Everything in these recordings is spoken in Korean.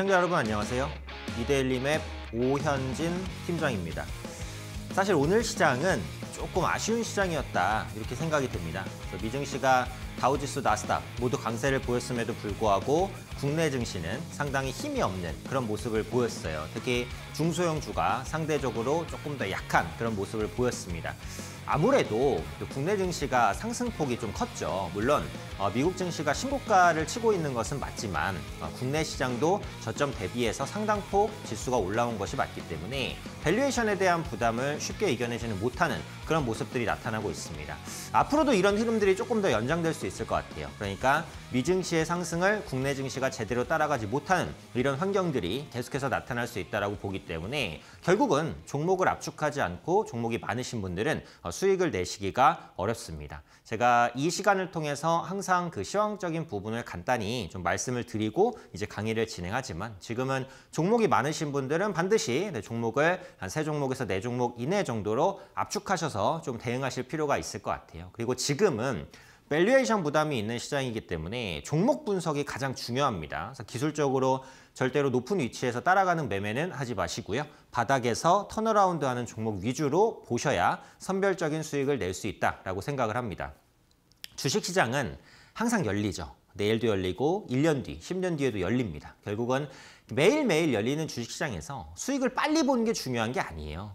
시청자 여러분 안녕하세요. 이데일리 맵 오현진 팀장입니다. 사실 오늘 시장은 조금 아쉬운 시장이었다 이렇게 생각이 듭니다. 미증시가 다우지수 나스닥 모두 강세를 보였음에도 불구하고 국내 증시는 상당히 힘이 없는 그런 모습을 보였어요. 특히 중소형주가 상대적으로 조금 더 약한 그런 모습을 보였습니다. 아무래도 그 국내 증시가 상승폭이 좀 컸죠. 물론 어, 미국 증시가 신고가를 치고 있는 것은 맞지만 어, 국내 시장도 저점 대비해서 상당폭 지수가 올라온 것이 맞기 때문에 밸류에이션에 대한 부담을 쉽게 이겨내지는 못하는 그런 모습들이 나타나고 있습니다. 앞으로도 이런 흐름들이 조금 더 연장될 수 있을 것 같아요. 그러니까 미증시의 상승을 국내 증시가 제대로 따라가지 못하는 이런 환경들이 계속해서 나타날 수 있다고 보기 때문에 결국은 종목을 압축하지 않고 종목이 많으신 분들은 어, 수익을 내시기가 어렵습니다. 제가 이 시간을 통해서 항상 그 시황적인 부분을 간단히 좀 말씀을 드리고 이제 강의를 진행하지만 지금은 종목이 많으신 분들은 반드시 네, 종목을 한 세 종목에서 네 종목 이내 정도로 압축하셔서 좀 대응하실 필요가 있을 것 같아요. 그리고 지금은 밸류에이션 부담이 있는 시장이기 때문에 종목 분석이 가장 중요합니다. 그래서 기술적으로 절대로 높은 위치에서 따라가는 매매는 하지 마시고요. 바닥에서 턴어라운드하는 종목 위주로 보셔야 선별적인 수익을 낼 수 있다라고 생각을 합니다. 주식시장은 항상 열리죠. 내일도 열리고 1년 뒤, 10년 뒤에도 열립니다. 결국은 매일매일 열리는 주식시장에서 수익을 빨리 보는 게 중요한 게 아니에요.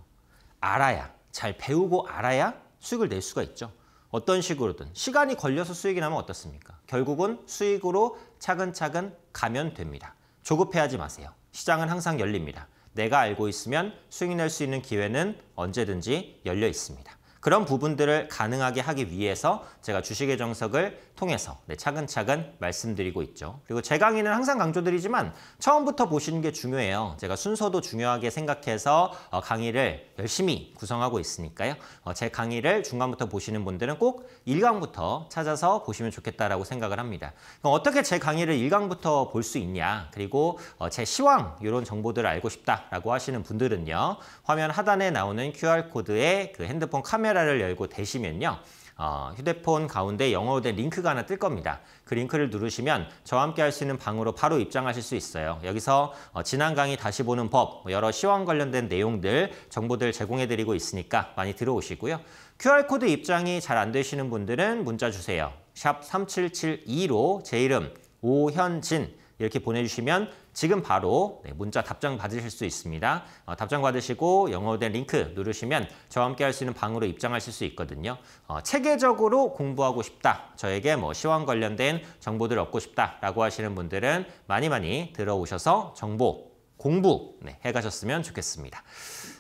알아야, 잘 배우고 알아야 수익을 낼 수가 있죠. 어떤 식으로든 시간이 걸려서 수익이 나면 어떻습니까? 결국은 수익으로 차근차근 가면 됩니다. 조급해하지 마세요. 시장은 항상 열립니다. 내가 알고 있으면 수익 낼수 있는 기회는 언제든지 열려 있습니다. 그런 부분들을 가능하게 하기 위해서 제가 주식의 정석을 통해서 네, 차근차근 말씀드리고 있죠. 그리고 제 강의는 항상 강조드리지만 처음부터 보시는 게 중요해요. 제가 순서도 중요하게 생각해서 어, 강의를 열심히 구성하고 있으니까요. 어, 제 강의를 중간부터 보시는 분들은 꼭 1강부터 찾아서 보시면 좋겠다라고 생각을 합니다. 그럼 어떻게 제 강의를 1강부터 볼 수 있냐 그리고 어, 제 시황 이런 정보들을 알고 싶다라고 하시는 분들은요. 화면 하단에 나오는 QR코드에 그 핸드폰 카메라 카메라를 열고 대시면요. 어, 휴대폰 가운데 영어로 된 링크가 하나 뜰 겁니다. 그 링크를 누르시면 저와 함께 할 수 있는 방으로 바로 입장하실 수 있어요. 여기서 어, 지난 강의 다시 보는 법, 뭐 여러 시황 관련된 내용들, 정보들 제공해드리고 있으니까 많이 들어오시고요. QR코드 입장이 잘 안 되시는 분들은 문자 주세요. 샵 3772로 제 이름 오현진 이렇게 보내주시면 지금 바로 네, 문자 답장 받으실 수 있습니다. 어, 답장 받으시고 영어된 링크 누르시면 저와 함께 할 수 있는 방으로 입장하실 수 있거든요. 어, 체계적으로 공부하고 싶다. 저에게 뭐시황 관련된 정보들 얻고 싶다라고 하시는 분들은 많이 많이 들어오셔서 정보 공부 네, 해가셨으면 좋겠습니다.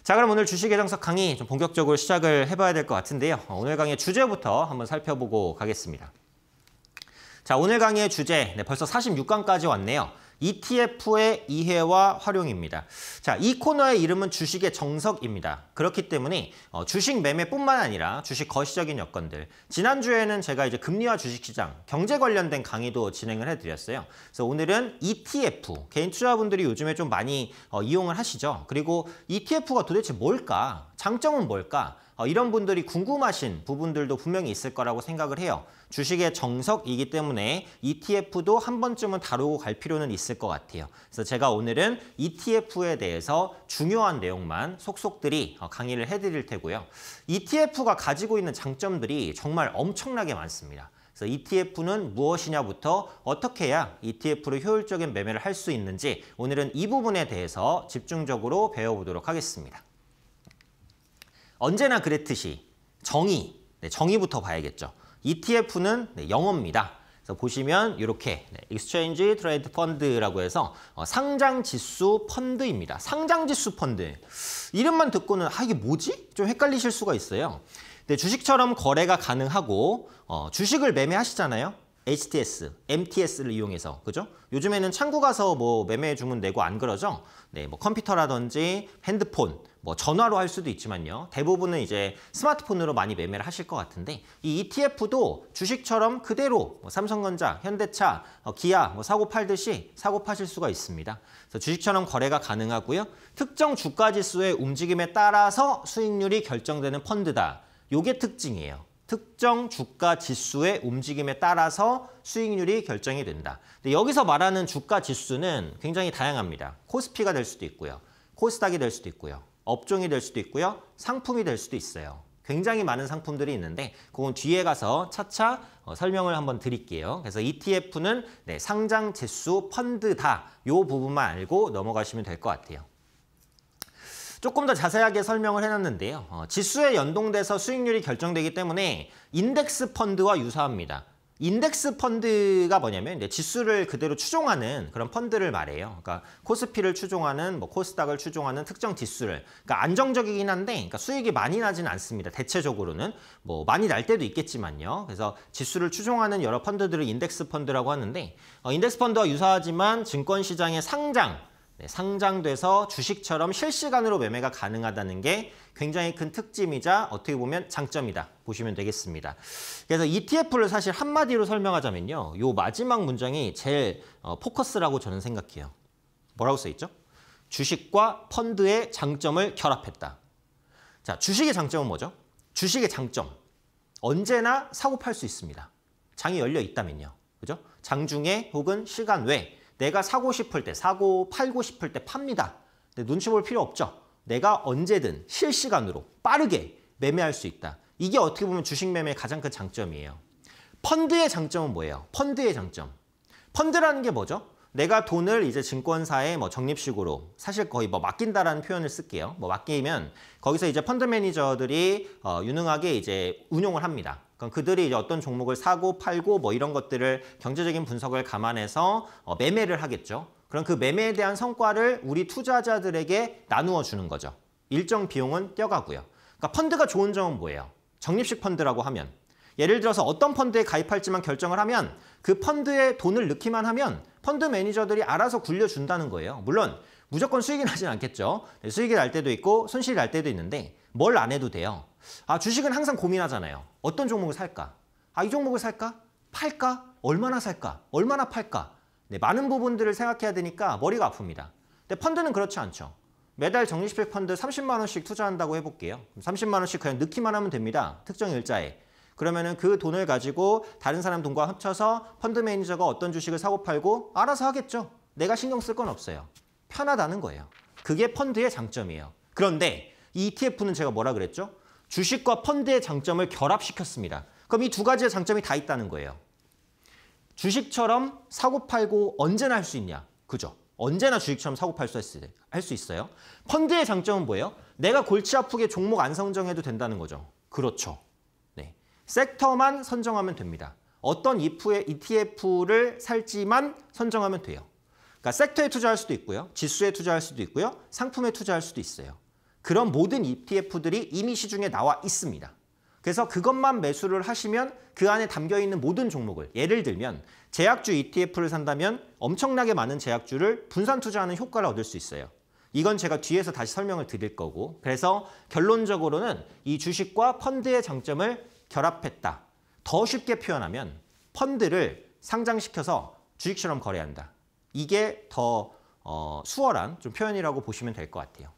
자 그럼 오늘 주식예정석 강의 좀 본격적으로 시작을 해봐야 될 것 같은데요. 어, 오늘 강의 주제부터 한번 살펴보고 가겠습니다. 자, 오늘 강의의 주제, 네, 벌써 46강까지 왔네요. ETF의 이해와 활용입니다. 자, 이 코너의 이름은 주식의 정석입니다. 그렇기 때문에 어, 주식 매매뿐만 아니라 주식 거시적인 여건들. 지난주에는 제가 이제 금리와 주식시장, 경제 관련된 강의도 진행을 해드렸어요. 그래서 오늘은 ETF, 개인 투자분들이 요즘에 좀 많이 어, 이용을 하시죠. 그리고 ETF가 도대체 뭘까? 장점은 뭘까? 어, 이런 분들이 궁금하신 부분들도 분명히 있을 거라고 생각을 해요. 주식의 정석이기 때문에 ETF도 한 번쯤은 다루고 갈 필요는 있을 것 같아요. 그래서 제가 오늘은 ETF에 대해서 중요한 내용만 속속들이 어, 강의를 해드릴 테고요. ETF가 가지고 있는 장점들이 정말 엄청나게 많습니다. 그래서 ETF는 무엇이냐부터 어떻게 해야 ETF로 효율적인 매매를 할 수 있는지 오늘은 이 부분에 대해서 집중적으로 배워보도록 하겠습니다. 언제나 그랬듯이 정의, 네, 정의부터 봐야겠죠. ETF는 네, 영어입니다. 그래서 보시면 이렇게 네, Exchange Trade Fund라고 해서 어, 상장 지수 펀드입니다. 상장 지수 펀드. 이름만 듣고는 아 이게 뭐지? 좀 헷갈리실 수가 있어요. 근데 네, 주식처럼 거래가 가능하고 어, 주식을 매매하시잖아요. HTS, MTS를 이용해서 그죠? 요즘에는 창구 가서 뭐 매매 주문 내고 안 그러죠? 네, 뭐 컴퓨터라든지 핸드폰 뭐 전화로 할 수도 있지만요. 대부분은 이제 스마트폰으로 많이 매매를 하실 것 같은데 이 ETF도 주식처럼 그대로 뭐 삼성전자, 현대차, 어, 기아 뭐 사고 팔듯이 사고 파실 수가 있습니다. 그래서 주식처럼 거래가 가능하고요. 특정 주가 지수의 움직임에 따라서 수익률이 결정되는 펀드다. 요게 특징이에요. 특정 주가 지수의 움직임에 따라서 수익률이 결정이 된다. 근데 여기서 말하는 주가 지수는 굉장히 다양합니다. 코스피가 될 수도 있고요. 코스닥이 될 수도 있고요. 업종이 될 수도 있고요. 상품이 될 수도 있어요. 굉장히 많은 상품들이 있는데 그건 뒤에 가서 차차 어, 설명을 한번 드릴게요. 그래서 ETF는 네, 상장 제수 펀드다 이 부분만 알고 넘어가시면 될 것 같아요. 조금 더 자세하게 설명을 해놨는데요. 어, 지수에 연동돼서 수익률이 결정되기 때문에 인덱스 펀드와 유사합니다. 인덱스 펀드가 뭐냐면 이제 지수를 그대로 추종하는 그런 펀드를 말해요. 그러니까 코스피를 추종하는 뭐 코스닥을 추종하는 특정 지수를 그러니까 안정적이긴 한데 그러니까 수익이 많이 나지는 않습니다. 대체적으로는 뭐 많이 날 때도 있겠지만요. 그래서 지수를 추종하는 여러 펀드들을 인덱스 펀드라고 하는데 어, 인덱스 펀드와 유사하지만 증권 시장의 상장 네, 상장돼서 주식처럼 실시간으로 매매가 가능하다는 게 굉장히 큰 특징이자 어떻게 보면 장점이다 보시면 되겠습니다. 그래서 ETF를 사실 한마디로 설명하자면요. 요 마지막 문장이 제일 어, 포커스라고 저는 생각해요. 뭐라고 써 있죠? 주식과 펀드의 장점을 결합했다. 자, 주식의 장점은 뭐죠? 주식의 장점. 언제나 사고 팔 수 있습니다. 장이 열려 있다면요. 그죠? 장중에 혹은 시간 외 내가 사고 싶을 때 사고 팔고 싶을 때 팝니다. 근데 눈치 볼 필요 없죠. 내가 언제든 실시간으로 빠르게 매매할 수 있다. 이게 어떻게 보면 주식 매매의 가장 큰 장점이에요. 펀드의 장점은 뭐예요? 펀드의 장점. 펀드라는 게 뭐죠? 내가 돈을 이제 증권사에 뭐 적립식으로 사실 거의 뭐 맡긴다라는 표현을 쓸게요. 뭐 맡기면 거기서 이제 펀드 매니저들이 어, 유능하게 이제 운용을 합니다. 그러 그들이 이제 어떤 종목을 사고 팔고 뭐 이런 것들을 경제적인 분석을 감안해서 어, 매매를 하겠죠. 그럼 그 매매에 대한 성과를 우리 투자자들에게 나누어 주는 거죠. 일정 비용은 떼어가고요. 그러니까 펀드가 좋은 점은 뭐예요? 적립식 펀드라고 하면 예를 들어서 어떤 펀드에 가입할지만 결정을 하면 그 펀드에 돈을 넣기만 하면 펀드 매니저들이 알아서 굴려준다는 거예요. 물론 무조건 수익이 나진 않겠죠. 네, 수익이 날 때도 있고 손실이 날 때도 있는데 뭘 안 해도 돼요. 아, 주식은 항상 고민하잖아요. 어떤 종목을 살까? 아, 이 종목을 살까? 팔까? 얼마나 살까? 얼마나 팔까? 네, 많은 부분들을 생각해야 되니까 머리가 아픕니다. 근데 펀드는 그렇지 않죠. 매달 적립식 펀드 30만 원씩 투자한다고 해볼게요. 30만 원씩 그냥 넣기만 하면 됩니다. 특정 일자에. 그러면은 그 돈을 가지고 다른 사람 돈과 합쳐서 펀드 매니저가 어떤 주식을 사고 팔고 알아서 하겠죠. 내가 신경 쓸 건 없어요. 편하다는 거예요. 그게 펀드의 장점이에요. 그런데 ETF는 제가 뭐라 그랬죠? 주식과 펀드의 장점을 결합시켰습니다. 그럼 이 두 가지의 장점이 다 있다는 거예요. 주식처럼 사고 팔고 언제나 할 수 있냐? 그죠? 언제나 주식처럼 사고 팔 수 있어요. 펀드의 장점은 뭐예요? 내가 골치 아프게 종목 안 선정해도 된다는 거죠. 그렇죠. 네. 섹터만 선정하면 됩니다. 어떤 ETF를 살지만 선정하면 돼요. 그러니까 섹터에 투자할 수도 있고요. 지수에 투자할 수도 있고요. 상품에 투자할 수도 있어요. 그런 모든 ETF들이 이미 시중에 나와 있습니다. 그래서 그것만 매수를 하시면 그 안에 담겨있는 모든 종목을 예를 들면 제약주 ETF를 산다면 엄청나게 많은 제약주를 분산 투자하는 효과를 얻을 수 있어요. 이건 제가 뒤에서 다시 설명을 드릴 거고 그래서 결론적으로는 이 주식과 펀드의 장점을 결합했다. 더 쉽게 표현하면 펀드를 상장시켜서 주식처럼 거래한다. 이게 더 어, 수월한 좀 표현이라고 보시면 될 것 같아요.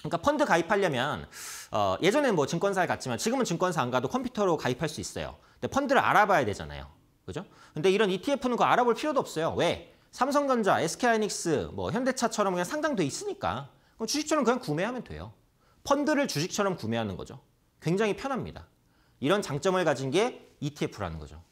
그러니까 펀드 가입하려면 어, 예전에 뭐 증권사에 갔지만 지금은 증권사 안 가도 컴퓨터로 가입할 수 있어요. 근데 펀드를 알아봐야 되잖아요. 그죠? 근데 이런 ETF는 그 알아볼 필요도 없어요. 왜? 삼성전자, SK하이닉스, 뭐 현대차처럼 그냥 상장돼 있으니까 그럼 주식처럼 그냥 구매하면 돼요. 펀드를 주식처럼 구매하는 거죠. 굉장히 편합니다. 이런 장점을 가진 게 ETF라는 거죠.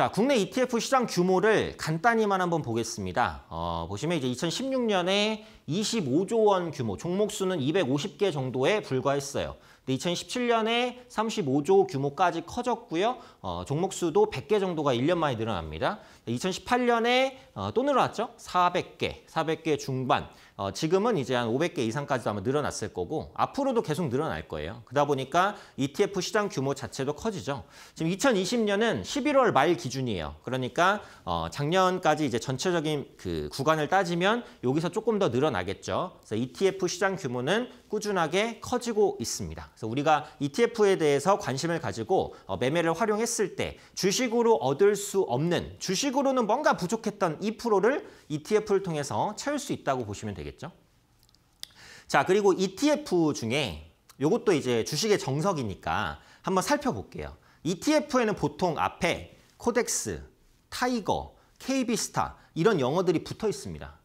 자, 국내 ETF 시장 규모를 간단히만 한번 보겠습니다. 어, 보시면 이제 2016년에 25조 원 규모, 종목 수는 250개 정도에 불과했어요. 2017년에 35조 규모까지 커졌고요. 어, 종목 수도 100개 정도가 1년 만에 늘어납니다. 2018년에 어, 또 늘어났죠. 400개, 400개 중반. 어, 지금은 이제 한 500개 이상까지도 아마 늘어났을 거고 앞으로도 계속 늘어날 거예요. 그러다 보니까 ETF 시장 규모 자체도 커지죠. 지금 2020년은 11월 말 기준이에요. 그러니까 어, 작년까지 이제 전체적인 그 구간을 따지면 여기서 조금 더 늘어나겠죠. 그래서 ETF 시장 규모는 꾸준하게 커지고 있습니다. 그래서 우리가 ETF에 대해서 관심을 가지고 어, 매매를 활용했을 때 주식으로 얻을 수 없는 주식으로는 뭔가 부족했던 2%를 ETF를 통해서 채울 수 있다고 보시면 되겠죠. 자, 그리고 ETF 중에 이것도 이제 주식의 정석이니까 한번 살펴볼게요. ETF에는 보통 앞에 코덱스, 타이거, KB스타 이런 영어들이 붙어 있습니다.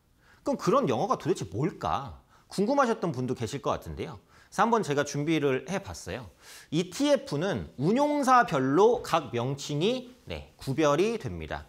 그럼 그런 영어가 도대체 뭘까? 궁금하셨던 분도 계실 것 같은데요. 한번 제가 준비를 해봤어요. ETF는 운용사별로 각 명칭이 네, 구별이 됩니다.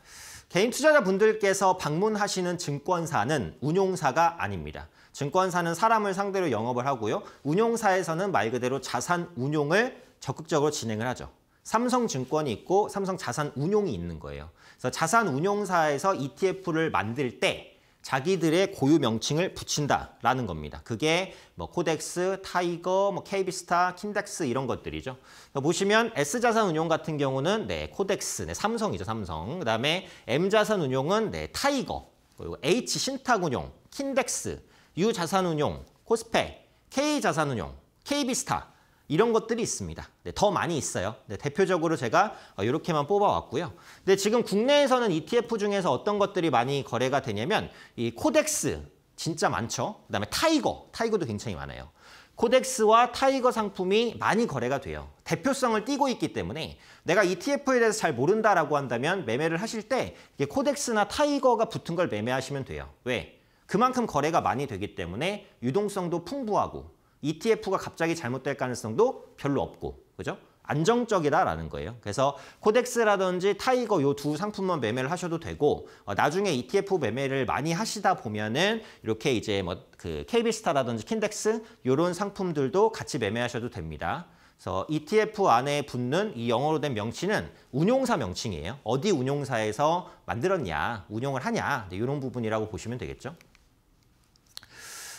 개인 투자자분들께서 방문하시는 증권사는 운용사가 아닙니다. 증권사는 사람을 상대로 영업을 하고요. 운용사에서는 말 그대로 자산 운용을 적극적으로 진행을 하죠. 삼성증권이 있고 삼성자산운용이 있는 거예요. 그래서 자산운용사에서 ETF를 만들 때 자기들의 고유 명칭을 붙인다라는 겁니다. 그게 뭐 코덱스, 타이거, 뭐 KB스타, 킨덱스 이런 것들이죠. 그러니까 보시면 S자산운용 같은 경우는 네, 코덱스, 네, 삼성이죠, 삼성. 그다음에 M자산운용은 네, 타이거. 그리고 H 신탁운용, 킨덱스, U 자산운용, 코스펙, K 자산운용, KB스타 이런 것들이 있습니다. 네, 더 많이 있어요. 네, 대표적으로 제가 이렇게만 어, 뽑아왔고요. 근데 지금 국내에서는 ETF 중에서 어떤 것들이 많이 거래가 되냐면 이 코덱스 진짜 많죠. 그다음에 타이거, 타이거도 굉장히 많아요. 코덱스와 타이거 상품이 많이 거래가 돼요. 대표성을 띄고 있기 때문에 내가 ETF에 대해서 잘 모른다라고 한다면 매매를 하실 때 코덱스나 타이거가 붙은 걸 매매하시면 돼요. 왜? 그만큼 거래가 많이 되기 때문에 유동성도 풍부하고 ETF가 갑자기 잘못될 가능성도 별로 없고 그죠? 안정적이다라는 거예요. 그래서 코덱스라든지 타이거 요 두 상품만 매매를 하셔도 되고 어, 나중에 ETF 매매를 많이 하시다 보면은 이렇게 이제 뭐 그 KB스타라든지 킨덱스 요런 상품들도 같이 매매하셔도 됩니다. 그래서 ETF 안에 붙는 이 영어로 된 명칭은 운용사 명칭이에요. 어디 운용사에서 만들었냐, 운용을 하냐 이런 부분이라고 보시면 되겠죠.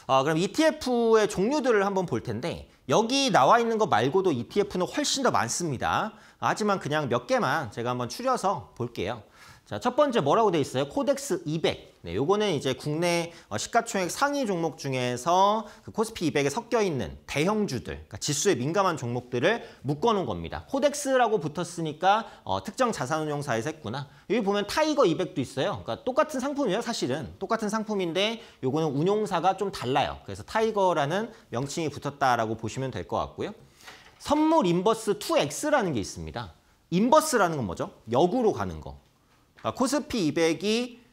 어, 그럼 ETF의 종류들을 한번 볼 텐데 여기 나와 있는 것 말고도 ETF는 훨씬 더 많습니다. 하지만 그냥 몇 개만 제가 한번 추려서 볼게요. 자, 첫 번째 뭐라고 돼 있어요? 코덱스 200. 네, 요거는 이제 국내 어, 시가총액 상위 종목 중에서 그 코스피 200에 섞여 있는 대형주들, 그러니까 지수에 민감한 종목들을 묶어놓은 겁니다. 코덱스라고 붙었으니까 어, 특정 자산운용사에서 했구나. 여기 보면 타이거 200도 있어요. 그러니까 똑같은 상품이에요, 사실은. 똑같은 상품인데 요거는 운용사가 좀 달라요. 그래서 타이거라는 명칭이 붙었다라고 보시면 될 것 같고요. 선물 인버스 2X라는 게 있습니다. 인버스라는 건 뭐죠? 역으로 가는 거. 그러니까 코스피 200이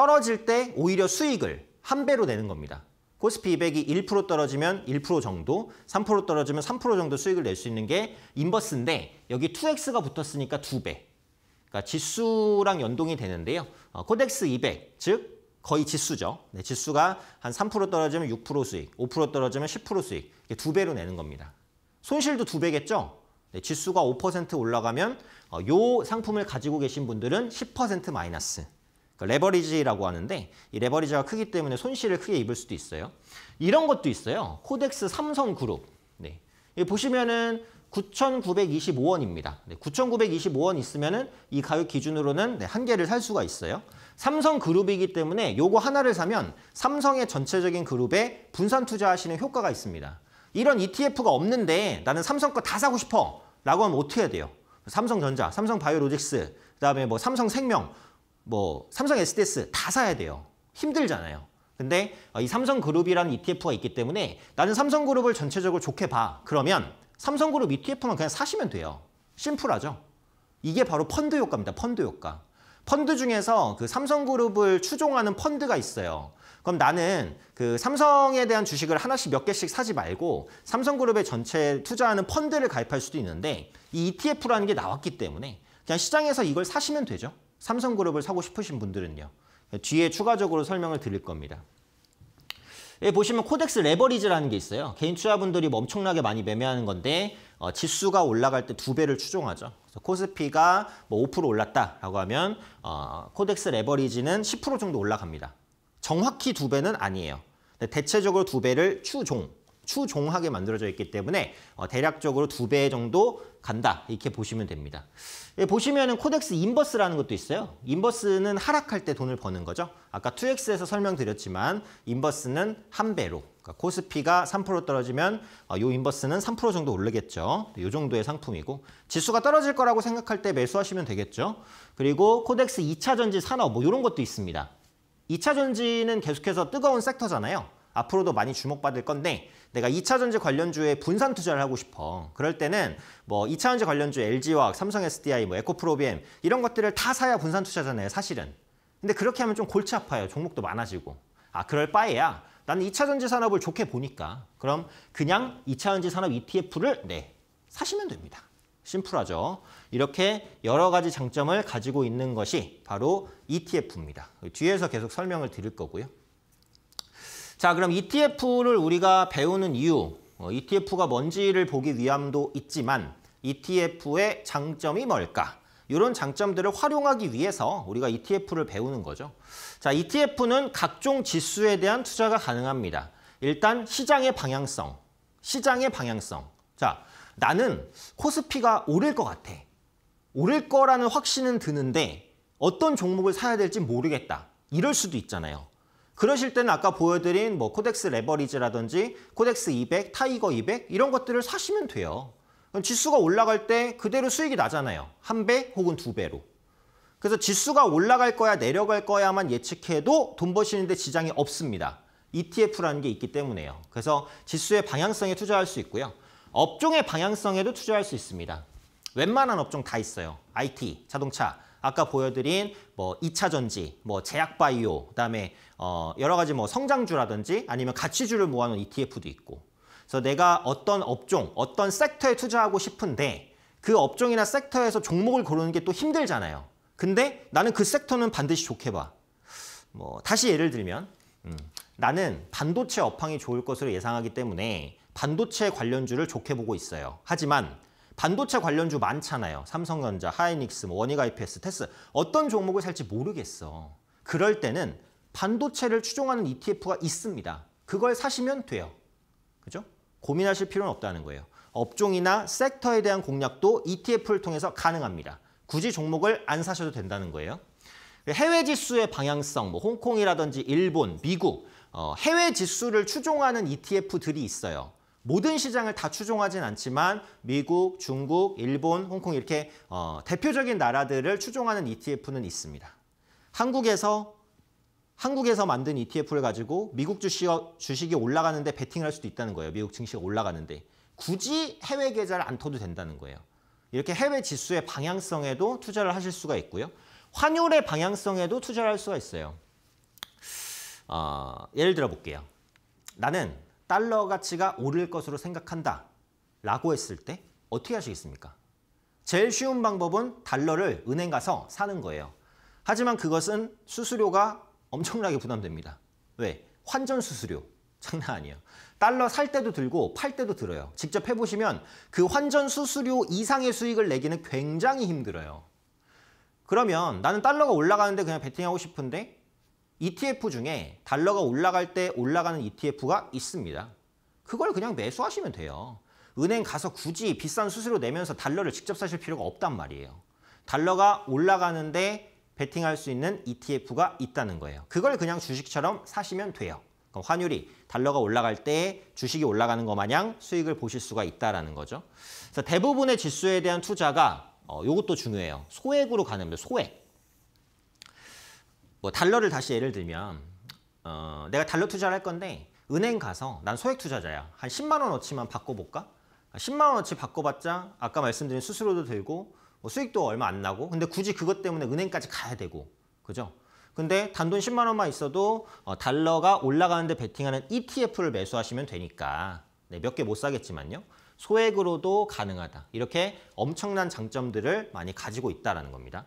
떨어질 때 오히려 수익을 한 배로 내는 겁니다. 코스피 200이 1% 떨어지면 1% 정도, 3% 떨어지면 3% 정도 수익을 낼 수 있는 게 인버스인데 여기 2x가 붙었으니까 2배. 그러니까 지수랑 연동이 되는데요. 어, 코덱스 200, 즉 거의 지수죠. 네, 지수가 한 3% 떨어지면 6% 수익, 5% 떨어지면 10% 수익. 이게 두 배로 내는 겁니다. 손실도 두 배겠죠? 네, 지수가 5% 올라가면 어, 요 상품을 가지고 계신 분들은 10% 마이너스. 그 레버리지라고 하는데 이 레버리지가 크기 때문에 손실을 크게 입을 수도 있어요. 이런 것도 있어요. 코덱스 삼성그룹. 네. 보시면은 9,925원입니다. 네, 9,925원 있으면은 이 가격 기준으로는 네, 한 개를 살 수가 있어요. 삼성그룹이기 때문에 요거 하나를 사면 삼성의 전체적인 그룹에 분산 투자하시는 효과가 있습니다. 이런 ETF가 없는데 나는 삼성 거 다 사고 싶어 라고 하면 어떻게 해야 돼요? 삼성전자, 삼성바이오로직스, 그 다음에 뭐 삼성생명 뭐 삼성 SDS 다 사야 돼요. 힘들잖아요. 근데 어, 이 삼성그룹이라는 ETF가 있기 때문에 나는 삼성그룹을 전체적으로 좋게 봐. 그러면 삼성그룹 ETF만 그냥 사시면 돼요. 심플하죠. 이게 바로 펀드 효과입니다. 펀드 효과. 펀드 중에서 그 삼성그룹을 추종하는 펀드가 있어요. 그럼 나는 그 삼성에 대한 주식을 하나씩 몇 개씩 사지 말고 삼성그룹의 전체 투자하는 펀드를 가입할 수도 있는데 이 ETF라는 게 나왔기 때문에 그냥 시장에서 이걸 사시면 되죠. 삼성그룹을 사고 싶으신 분들은요. 뒤에 추가적으로 설명을 드릴 겁니다. 여기 예, 보시면 코덱스 레버리지라는 게 있어요. 개인 투자분들이 뭐 엄청나게 많이 매매하는 건데 어, 지수가 올라갈 때 두 배를 추종하죠. 그래서 코스피가 뭐5% 올랐다라고 하면 어, 코덱스 레버리지는 10% 정도 올라갑니다. 정확히 두 배는 아니에요. 대체적으로 두 배를 추종, 추종하게 만들어져 있기 때문에 어, 대략적으로 두 배 정도 간다 이렇게 보시면 됩니다. 예, 보시면은 코덱스 인버스라는 것도 있어요. 인버스는 하락할 때 돈을 버는 거죠. 아까 2x에서 설명드렸지만 인버스는 한 배로 그러니까 코스피가 3% 떨어지면 이 어, 인버스는 3% 정도 오르겠죠. 이 정도의 상품이고 지수가 떨어질 거라고 생각할 때 매수하시면 되겠죠. 그리고 코덱스 2차전지 산업 뭐 이런 것도 있습니다. 2차전지는 계속해서 뜨거운 섹터잖아요. 앞으로도 많이 주목받을 건데 내가 2차 전지 관련주에 분산 투자를 하고 싶어. 그럴 때는 뭐2차 전지 관련주 LG화학, 삼성 SDI, 뭐 에코프로비엠 이런 것들을 다 사야 분산 투자잖아요, 사실은. 근데 그렇게 하면 좀 골치 아파요. 종목도 많아지고. 아, 그럴 바에야 나는 이차 전지 산업을 좋게 보니까 그럼 그냥 2차 전지 산업 ETF를 네, 사시면 됩니다. 심플하죠. 이렇게 여러 가지 장점을 가지고 있는 것이 바로 ETF입니다. 뒤에서 계속 설명을 드릴 거고요. 자, 그럼 ETF를 우리가 배우는 이유, 어, ETF가 뭔지를 보기 위함도 있지만 ETF의 장점이 뭘까? 이런 장점들을 활용하기 위해서 우리가 ETF를 배우는 거죠. 자, ETF는 각종 지수에 대한 투자가 가능합니다. 일단 시장의 방향성, 시장의 방향성. 자, 나는 코스피가 오를 것 같아. 오를 거라는 확신은 드는데 어떤 종목을 사야 될지 모르겠다. 이럴 수도 있잖아요. 그러실 때는 아까 보여드린 뭐 코덱스 레버리지라든지 코덱스 200, 타이거 200 이런 것들을 사시면 돼요. 지수가 올라갈 때 그대로 수익이 나잖아요. 한 배 혹은 두 배로. 그래서 지수가 올라갈 거야 내려갈 거야만 예측해도 돈 버시는데 지장이 없습니다. ETF라는 게 있기 때문에요. 그래서 지수의 방향성에 투자할 수 있고요. 업종의 방향성에도 투자할 수 있습니다. 웬만한 업종 다 있어요. IT, 자동차, 아까 보여드린 뭐 2차 전지, 뭐 제약 바이오, 그다음에 어, 여러 가지 뭐 성장주라든지 아니면 가치주를 모아놓은 ETF도 있고 그래서 내가 어떤 업종, 어떤 섹터에 투자하고 싶은데 그 업종이나 섹터에서 종목을 고르는 게 또 힘들잖아요. 근데 나는 그 섹터는 반드시 좋게 봐. 뭐 다시 예를 들면 음, 나는 반도체 업황이 좋을 것으로 예상하기 때문에 반도체 관련주를 좋게 보고 있어요. 하지만 반도체 관련주 많잖아요. 삼성전자, 하이닉스, 뭐 원익 IPS, 테스 어떤 종목을 살지 모르겠어. 그럴 때는 반도체를 추종하는 ETF가 있습니다. 그걸 사시면 돼요. 그죠? 고민하실 필요는 없다는 거예요. 업종이나 섹터에 대한 공략도 ETF를 통해서 가능합니다. 굳이 종목을 안 사셔도 된다는 거예요. 해외 지수의 방향성, 뭐 홍콩이라든지 일본, 미국, 어, 해외 지수를 추종하는 ETF들이 있어요. 모든 시장을 다 추종하진 않지만 미국, 중국, 일본, 홍콩 이렇게 어, 대표적인 나라들을 추종하는 ETF는 있습니다. 한국에서 한국에서 만든 ETF를 가지고 미국 주식이 올라가는데 베팅을 할 수도 있다는 거예요. 미국 증시가 올라가는데. 굳이 해외 계좌를 안 터도 된다는 거예요. 이렇게 해외 지수의 방향성에도 투자를 하실 수가 있고요. 환율의 방향성에도 투자를 할 수가 있어요. 어, 예를 들어 볼게요. 나는 달러 가치가 오를 것으로 생각한다 라고 했을 때 어떻게 하시겠습니까? 제일 쉬운 방법은 달러를 은행 가서 사는 거예요. 하지만 그것은 수수료가 엄청나게 부담됩니다. 왜? 환전 수수료. 장난 아니에요. 달러 살 때도 들고 팔 때도 들어요. 직접 해보시면 그 환전 수수료 이상의 수익을 내기는 굉장히 힘들어요. 그러면 나는 달러가 올라가는데 그냥 베팅하고 싶은데 ETF 중에 달러가 올라갈 때 올라가는 ETF가 있습니다. 그걸 그냥 매수하시면 돼요. 은행 가서 굳이 비싼 수수료 내면서 달러를 직접 사실 필요가 없단 말이에요. 달러가 올라가는데 베팅할 수 있는 ETF가 있다는 거예요. 그걸 그냥 주식처럼 사시면 돼요. 환율이 달러가 올라갈 때 주식이 올라가는 것 마냥 수익을 보실 수가 있다라는 거죠. 그래서 대부분의 지수에 대한 투자가 어, 이것도 중요해요. 소액으로 가는 거예요. 소액. 뭐 달러를 다시 예를 들면 어, 내가 달러 투자를 할 건데 은행 가서 난 소액 투자자야. 한 10만 원어치만 바꿔볼까? 10만 원어치 바꿔봤자 아까 말씀드린 수수료도 들고 뭐 수익도 얼마 안 나고 근데 굳이 그것 때문에 은행까지 가야 되고 그죠? 근데 단돈 10만 원만 있어도 어, 달러가 올라가는데 베팅하는 ETF를 매수하시면 되니까 네, 몇 개 못 사겠지만요. 소액으로도 가능하다. 이렇게 엄청난 장점들을 많이 가지고 있다는 겁니다.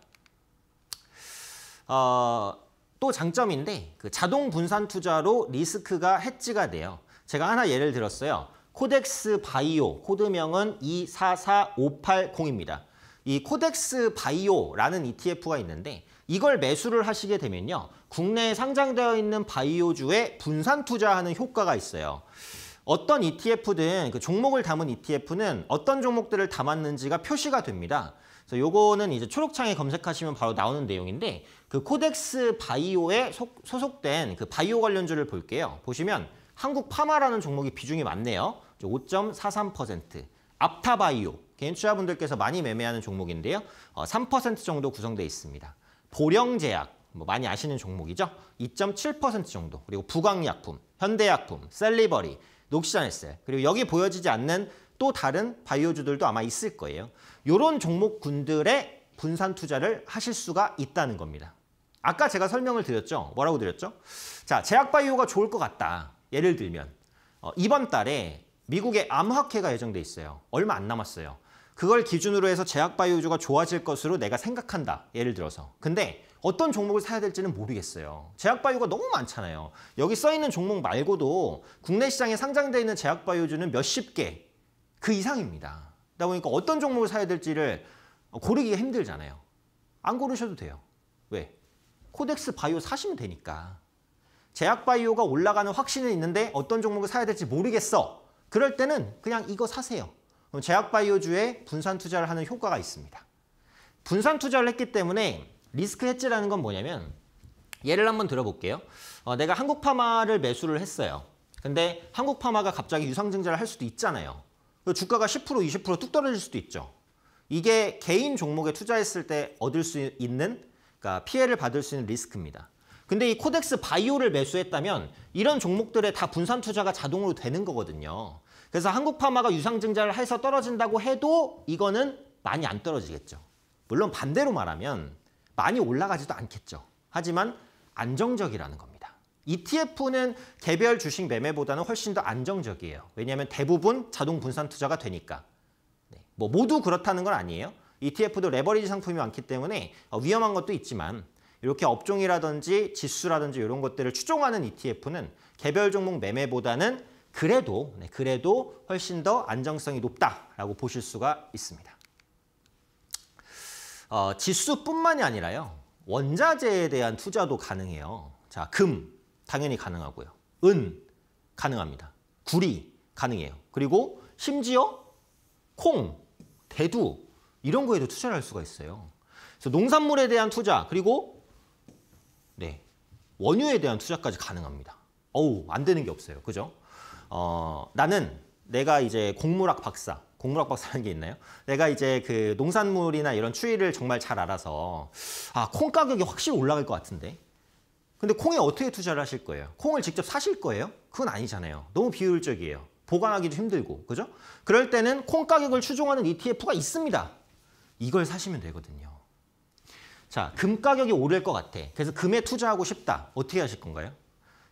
어, 또 장점인데 그 자동 분산 투자로 리스크가 해지가 돼요. 제가 하나 예를 들었어요. 코덱스 바이오 코드명은 244580입니다. 이 코덱스 바이오라는 ETF가 있는데 이걸 매수를 하시게 되면요. 국내에 상장되어 있는 바이오주에 분산 투자하는 효과가 있어요. 어떤 ETF든 그 종목을 담은 ETF는 어떤 종목들을 담았는지가 표시가 됩니다. 그래서 요거는 이제 초록창에 검색하시면 바로 나오는 내용인데 그 코덱스 바이오에 속, 소속된 그 바이오 관련주를 볼게요. 보시면 한국 파마라는 종목이 비중이 많네요. 5.43%, 압타바이오 개인 투자분들께서 많이 매매하는 종목인데요. 어, 3% 정도 구성되어 있습니다. 보령제약, 뭐 많이 아시는 종목이죠. 2.7% 정도, 그리고 부광약품, 현대약품, 셀리버리, 녹시자네셀, 그리고 여기 보여지지 않는 또 다른 바이오주들도 아마 있을 거예요. 이런 종목군들의 분산 투자를 하실 수가 있다는 겁니다. 아까 제가 설명을 드렸죠. 뭐라고 드렸죠? 자, 제약바이오가 좋을 것 같다. 예를 들면 어, 이번 달에 미국의 암흑회가 예정돼 있어요. 얼마 안 남았어요. 그걸 기준으로 해서 제약바이오 주가 좋아질 것으로 내가 생각한다. 예를 들어서. 근데 어떤 종목을 사야 될지는 모르겠어요. 제약바이오가 너무 많잖아요. 여기 써있는 종목 말고도 국내 시장에 상장되어 있는 제약바이오주는 몇십 개, 그 이상입니다. 그러다 보니까 어떤 종목을 사야 될지를 고르기가 힘들잖아요. 안 고르셔도 돼요. 왜? 코덱스 바이오 사시면 되니까. 제약바이오가 올라가는 확신은 있는데 어떤 종목을 사야 될지 모르겠어. 그럴 때는 그냥 이거 사세요. 제약바이오주에 분산 투자를 하는 효과가 있습니다. 분산 투자를 했기 때문에 리스크 해지라는 건 뭐냐면 예를 한번 들어볼게요. 어, 내가 한국파마를 매수를 했어요. 근데 한국파마가 갑자기 유상증자를 할 수도 있잖아요. 그 주가가 10% 20%뚝 떨어질 수도 있죠. 이게 개인 종목에 투자했을 때 얻을 수 있는 그러니까 피해를 받을 수 있는 리스크입니다. 근데 이 코덱스 바이오를 매수했다면 이런 종목들에 다 분산 투자가 자동으로 되는 거거든요. 그래서 한국 파마가 유상증자를 해서 떨어진다고 해도 이거는 많이 안 떨어지겠죠. 물론 반대로 말하면 많이 올라가지도 않겠죠. 하지만 안정적이라는 겁니다. ETF는 개별 주식 매매보다는 훨씬 더 안정적이에요. 왜냐하면 대부분 자동 분산 투자가 되니까. 네. 뭐 모두 그렇다는 건 아니에요. ETF도 레버리지 상품이 많기 때문에 어, 위험한 것도 있지만 이렇게 업종이라든지 지수라든지 이런 것들을 추종하는 ETF는 개별 종목 매매보다는 그래도 네, 그래도 훨씬 더 안정성이 높다라고 보실 수가 있습니다. 어, 지수뿐만이 아니라요. 원자재에 대한 투자도 가능해요. 자, 금 당연히 가능하고요. 은 가능합니다. 구리 가능해요. 그리고 심지어 콩, 대두 이런 거에도 투자를 할 수가 있어요. 그래서 농산물에 대한 투자 그리고 네 원유에 대한 투자까지 가능합니다. 어우 안 되는 게 없어요. 그죠? 어, 나는 내가 이제 곡물학 박사, 곡물학 박사라는 게 있나요? 내가 이제 그 농산물이나 이런 추위를 정말 잘 알아서 아, 콩 가격이 확실히 올라갈 것 같은데. 근데 콩에 어떻게 투자를 하실 거예요? 콩을 직접 사실 거예요? 그건 아니잖아요. 너무 비효율적이에요. 보관하기도 힘들고. 그죠? 그럴 때는 콩 가격을 추종하는 ETF가 있습니다. 이걸 사시면 되거든요. 자, 금 가격이 오를 것 같아. 그래서 금에 투자하고 싶다. 어떻게 하실 건가요?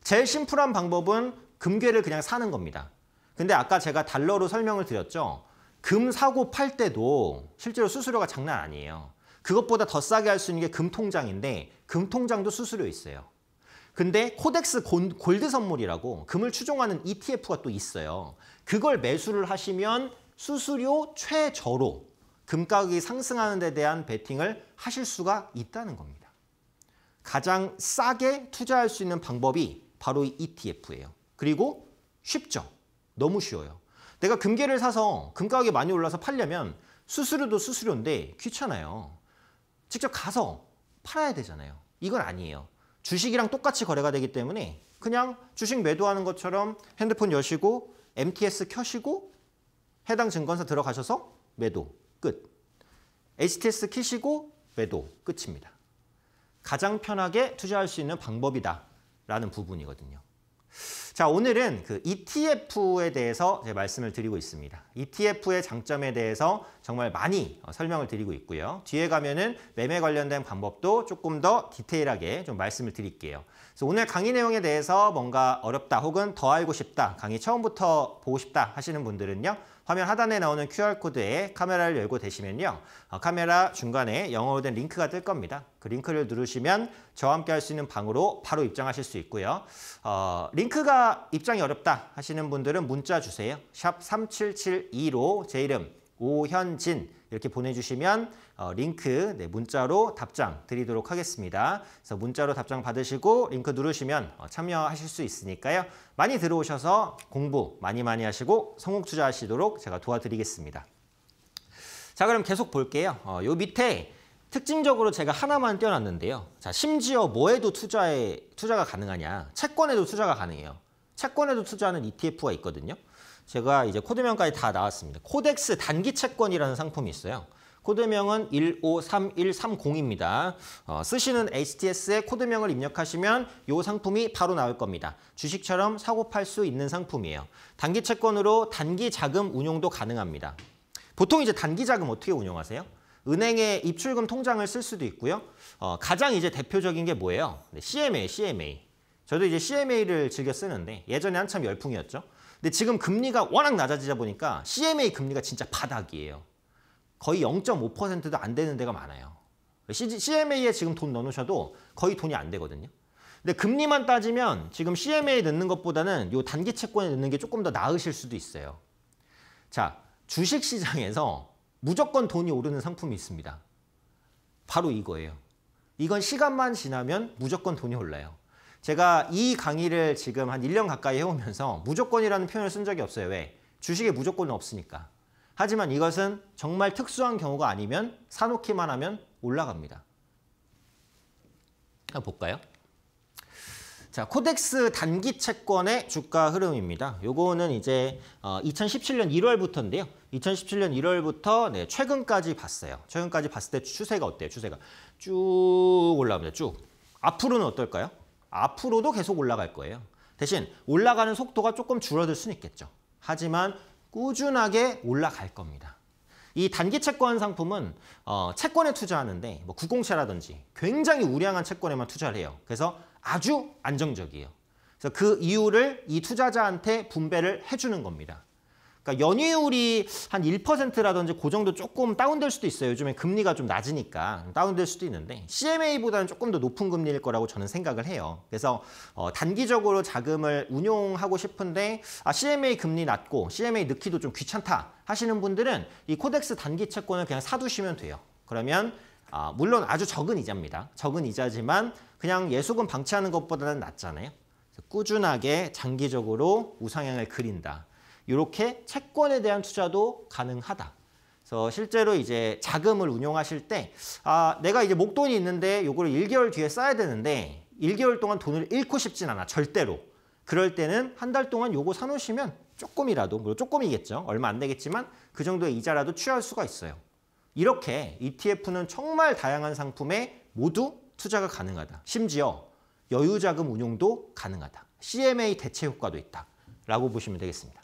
제일 심플한 방법은 금괴를 그냥 사는 겁니다. 근데 아까 제가 달러로 설명을 드렸죠. 금 사고 팔 때도 실제로 수수료가 장난 아니에요. 그것보다 더 싸게 할 수 있는 게 금통장인데 금통장도 수수료 있어요. 근데 코덱스 골드 선물이라고 금을 추종하는 ETF가 또 있어요. 그걸 매수를 하시면 수수료 최저로 금 가격이 상승하는 데 대한 베팅을 하실 수가 있다는 겁니다. 가장 싸게 투자할 수 있는 방법이 바로 이 e ETF예요. 그리고 쉽죠. 너무 쉬워요. 내가 금괴를 사서 금가격이 많이 올라서 팔려면 수수료도 수수료인데 귀찮아요. 직접 가서 팔아야 되잖아요. 이건 아니에요. 주식이랑 똑같이 거래가 되기 때문에 그냥 주식 매도하는 것처럼 핸드폰 여시고 MTS 켜시고 해당 증권사 들어가셔서 매도 끝. HTS 켜시고 매도 끝입니다. 가장 편하게 투자할 수 있는 방법이다 라는 부분이거든요. 자, 오늘은 그 ETF에 대해서 제가 말씀을 드리고 있습니다. ETF의 장점에 대해서 정말 많이 어, 설명을 드리고 있고요. 뒤에 가면은 매매 관련된 방법도 조금 더 디테일하게 좀 말씀을 드릴게요. 그래서 오늘 강의 내용에 대해서 뭔가 어렵다 혹은 더 알고 싶다, 강의 처음부터 보고 싶다 하시는 분들은요. 화면 하단에 나오는 QR코드에 카메라를 열고 되시면요. 어, 카메라 중간에 영어로 된 링크가 뜰 겁니다. 그 링크를 누르시면 저와 함께 할 수 있는 방으로 바로 입장하실 수 있고요. 어, 링크가 입장이 어렵다 하시는 분들은 문자 주세요. 샵 3772로 제 이름 오현진 이렇게 보내주시면 어, 링크 네, 문자로 답장 드리도록 하겠습니다. 그래서 문자로 답장 받으시고 링크 누르시면 어, 참여하실 수 있으니까요. 많이 들어오셔서 공부 많이 많이 하시고 성공 투자하시도록 제가 도와드리겠습니다. 자 그럼 계속 볼게요. 어, 요 밑에 특징적으로 제가 하나만 떼어놨는데요. 자 심지어 뭐에도 투자에 투자가 가능하냐? 채권에도 투자가 가능해요. 채권에도 투자하는 ETF가 있거든요. 제가 이제 코드명까지 다 나왔습니다. 코덱스 단기 채권이라는 상품이 있어요. 코드명은 1 5 3 1 3 0입니다 어, 쓰시는 HTS에 코드명을 입력하시면 이 상품이 바로 나올 겁니다. 주식처럼 사고 팔 수 있는 상품이에요. 단기 채권으로 단기 자금 운용도 가능합니다. 보통 이제 단기 자금 어떻게 운용하세요? 은행에 입출금 통장을 쓸 수도 있고요. 어, 가장 이제 대표적인 게 뭐예요? 네, CMA, CMA. 저도 이제 CMA를 즐겨 쓰는데 예전에 한참 열풍이었죠. 근데 지금 금리가 워낙 낮아지다 보니까 CMA 금리가 진짜 바닥이에요. 거의 0.5%도 안 되는 데가 많아요. CMA에 지금 돈 넣어놓으셔도 거의 돈이 안 되거든요. 근데 금리만 따지면 지금 CMA에 넣는 것보다는 요 단기 채권에 넣는 게 조금 더 나으실 수도 있어요. 자, 주식 시장에서 무조건 돈이 오르는 상품이 있습니다. 바로 이거예요. 이건 시간만 지나면 무조건 돈이 올라요. 제가 이 강의를 지금 한 1년 가까이 해오면서 무조건이라는 표현을 쓴 적이 없어요. 왜? 주식에 무조건은 없으니까. 하지만 이것은 정말 특수한 경우가 아니면 사놓기만 하면 올라갑니다. 한번 볼까요? 자, 코덱스 단기 채권의 주가 흐름입니다. 요거는 이제 2017년 어, 1월부터인데요. 2017년 1월부터 네, 최근까지 봤어요. 최근까지 봤을 때 추세가 어때요? 추세가 쭉 올라옵니다. 쭉. 앞으로는 어떨까요? 앞으로도 계속 올라갈 거예요. 대신 올라가는 속도가 조금 줄어들 수는 있겠죠. 하지만 꾸준하게 올라갈 겁니다. 이 단기 채권 상품은 어, 채권에 투자하는데 뭐 국공채라든지 굉장히 우량한 채권에만 투자를 해요. 그래서 아주 안정적이에요. 그래서 그 이유를 이 투자자한테 분배를 해주는 겁니다. 그러니까 연이율이 한 1%라든지 그 정도 조금 다운될 수도 있어요. 요즘에 금리가 좀 낮으니까 다운될 수도 있는데 CMA보다는 조금 더 높은 금리일 거라고 저는 생각을 해요. 그래서 어, 단기적으로 자금을 운용하고 싶은데 아, CMA 금리 낮고 CMA 넣기도 좀 귀찮다 하시는 분들은 이 코덱스 단기 채권을 그냥 사두시면 돼요. 그러면 아, 물론 아주 적은 이자입니다. 적은 이자지만 그냥 예수금 방치하는 것보다는 낫잖아요. 꾸준하게 장기적으로 우상향을 그린다. 이렇게 채권에 대한 투자도 가능하다. 그래서 실제로 이제 자금을 운용하실 때 아, 내가 이제 목돈이 있는데 요거를 1개월 뒤에 써야 되는데 1개월 동안 돈을 잃고 싶진 않아. 절대로. 그럴 때는 한 달 동안 요거 사놓으시면 조금이라도, 물론 조금이겠죠. 얼마 안 되겠지만 그 정도의 이자라도 취할 수가 있어요. 이렇게 ETF는 정말 다양한 상품에 모두 투자가 가능하다. 심지어 여유자금 운용도 가능하다. CMA 대체 효과도 있다. 라고 보시면 되겠습니다.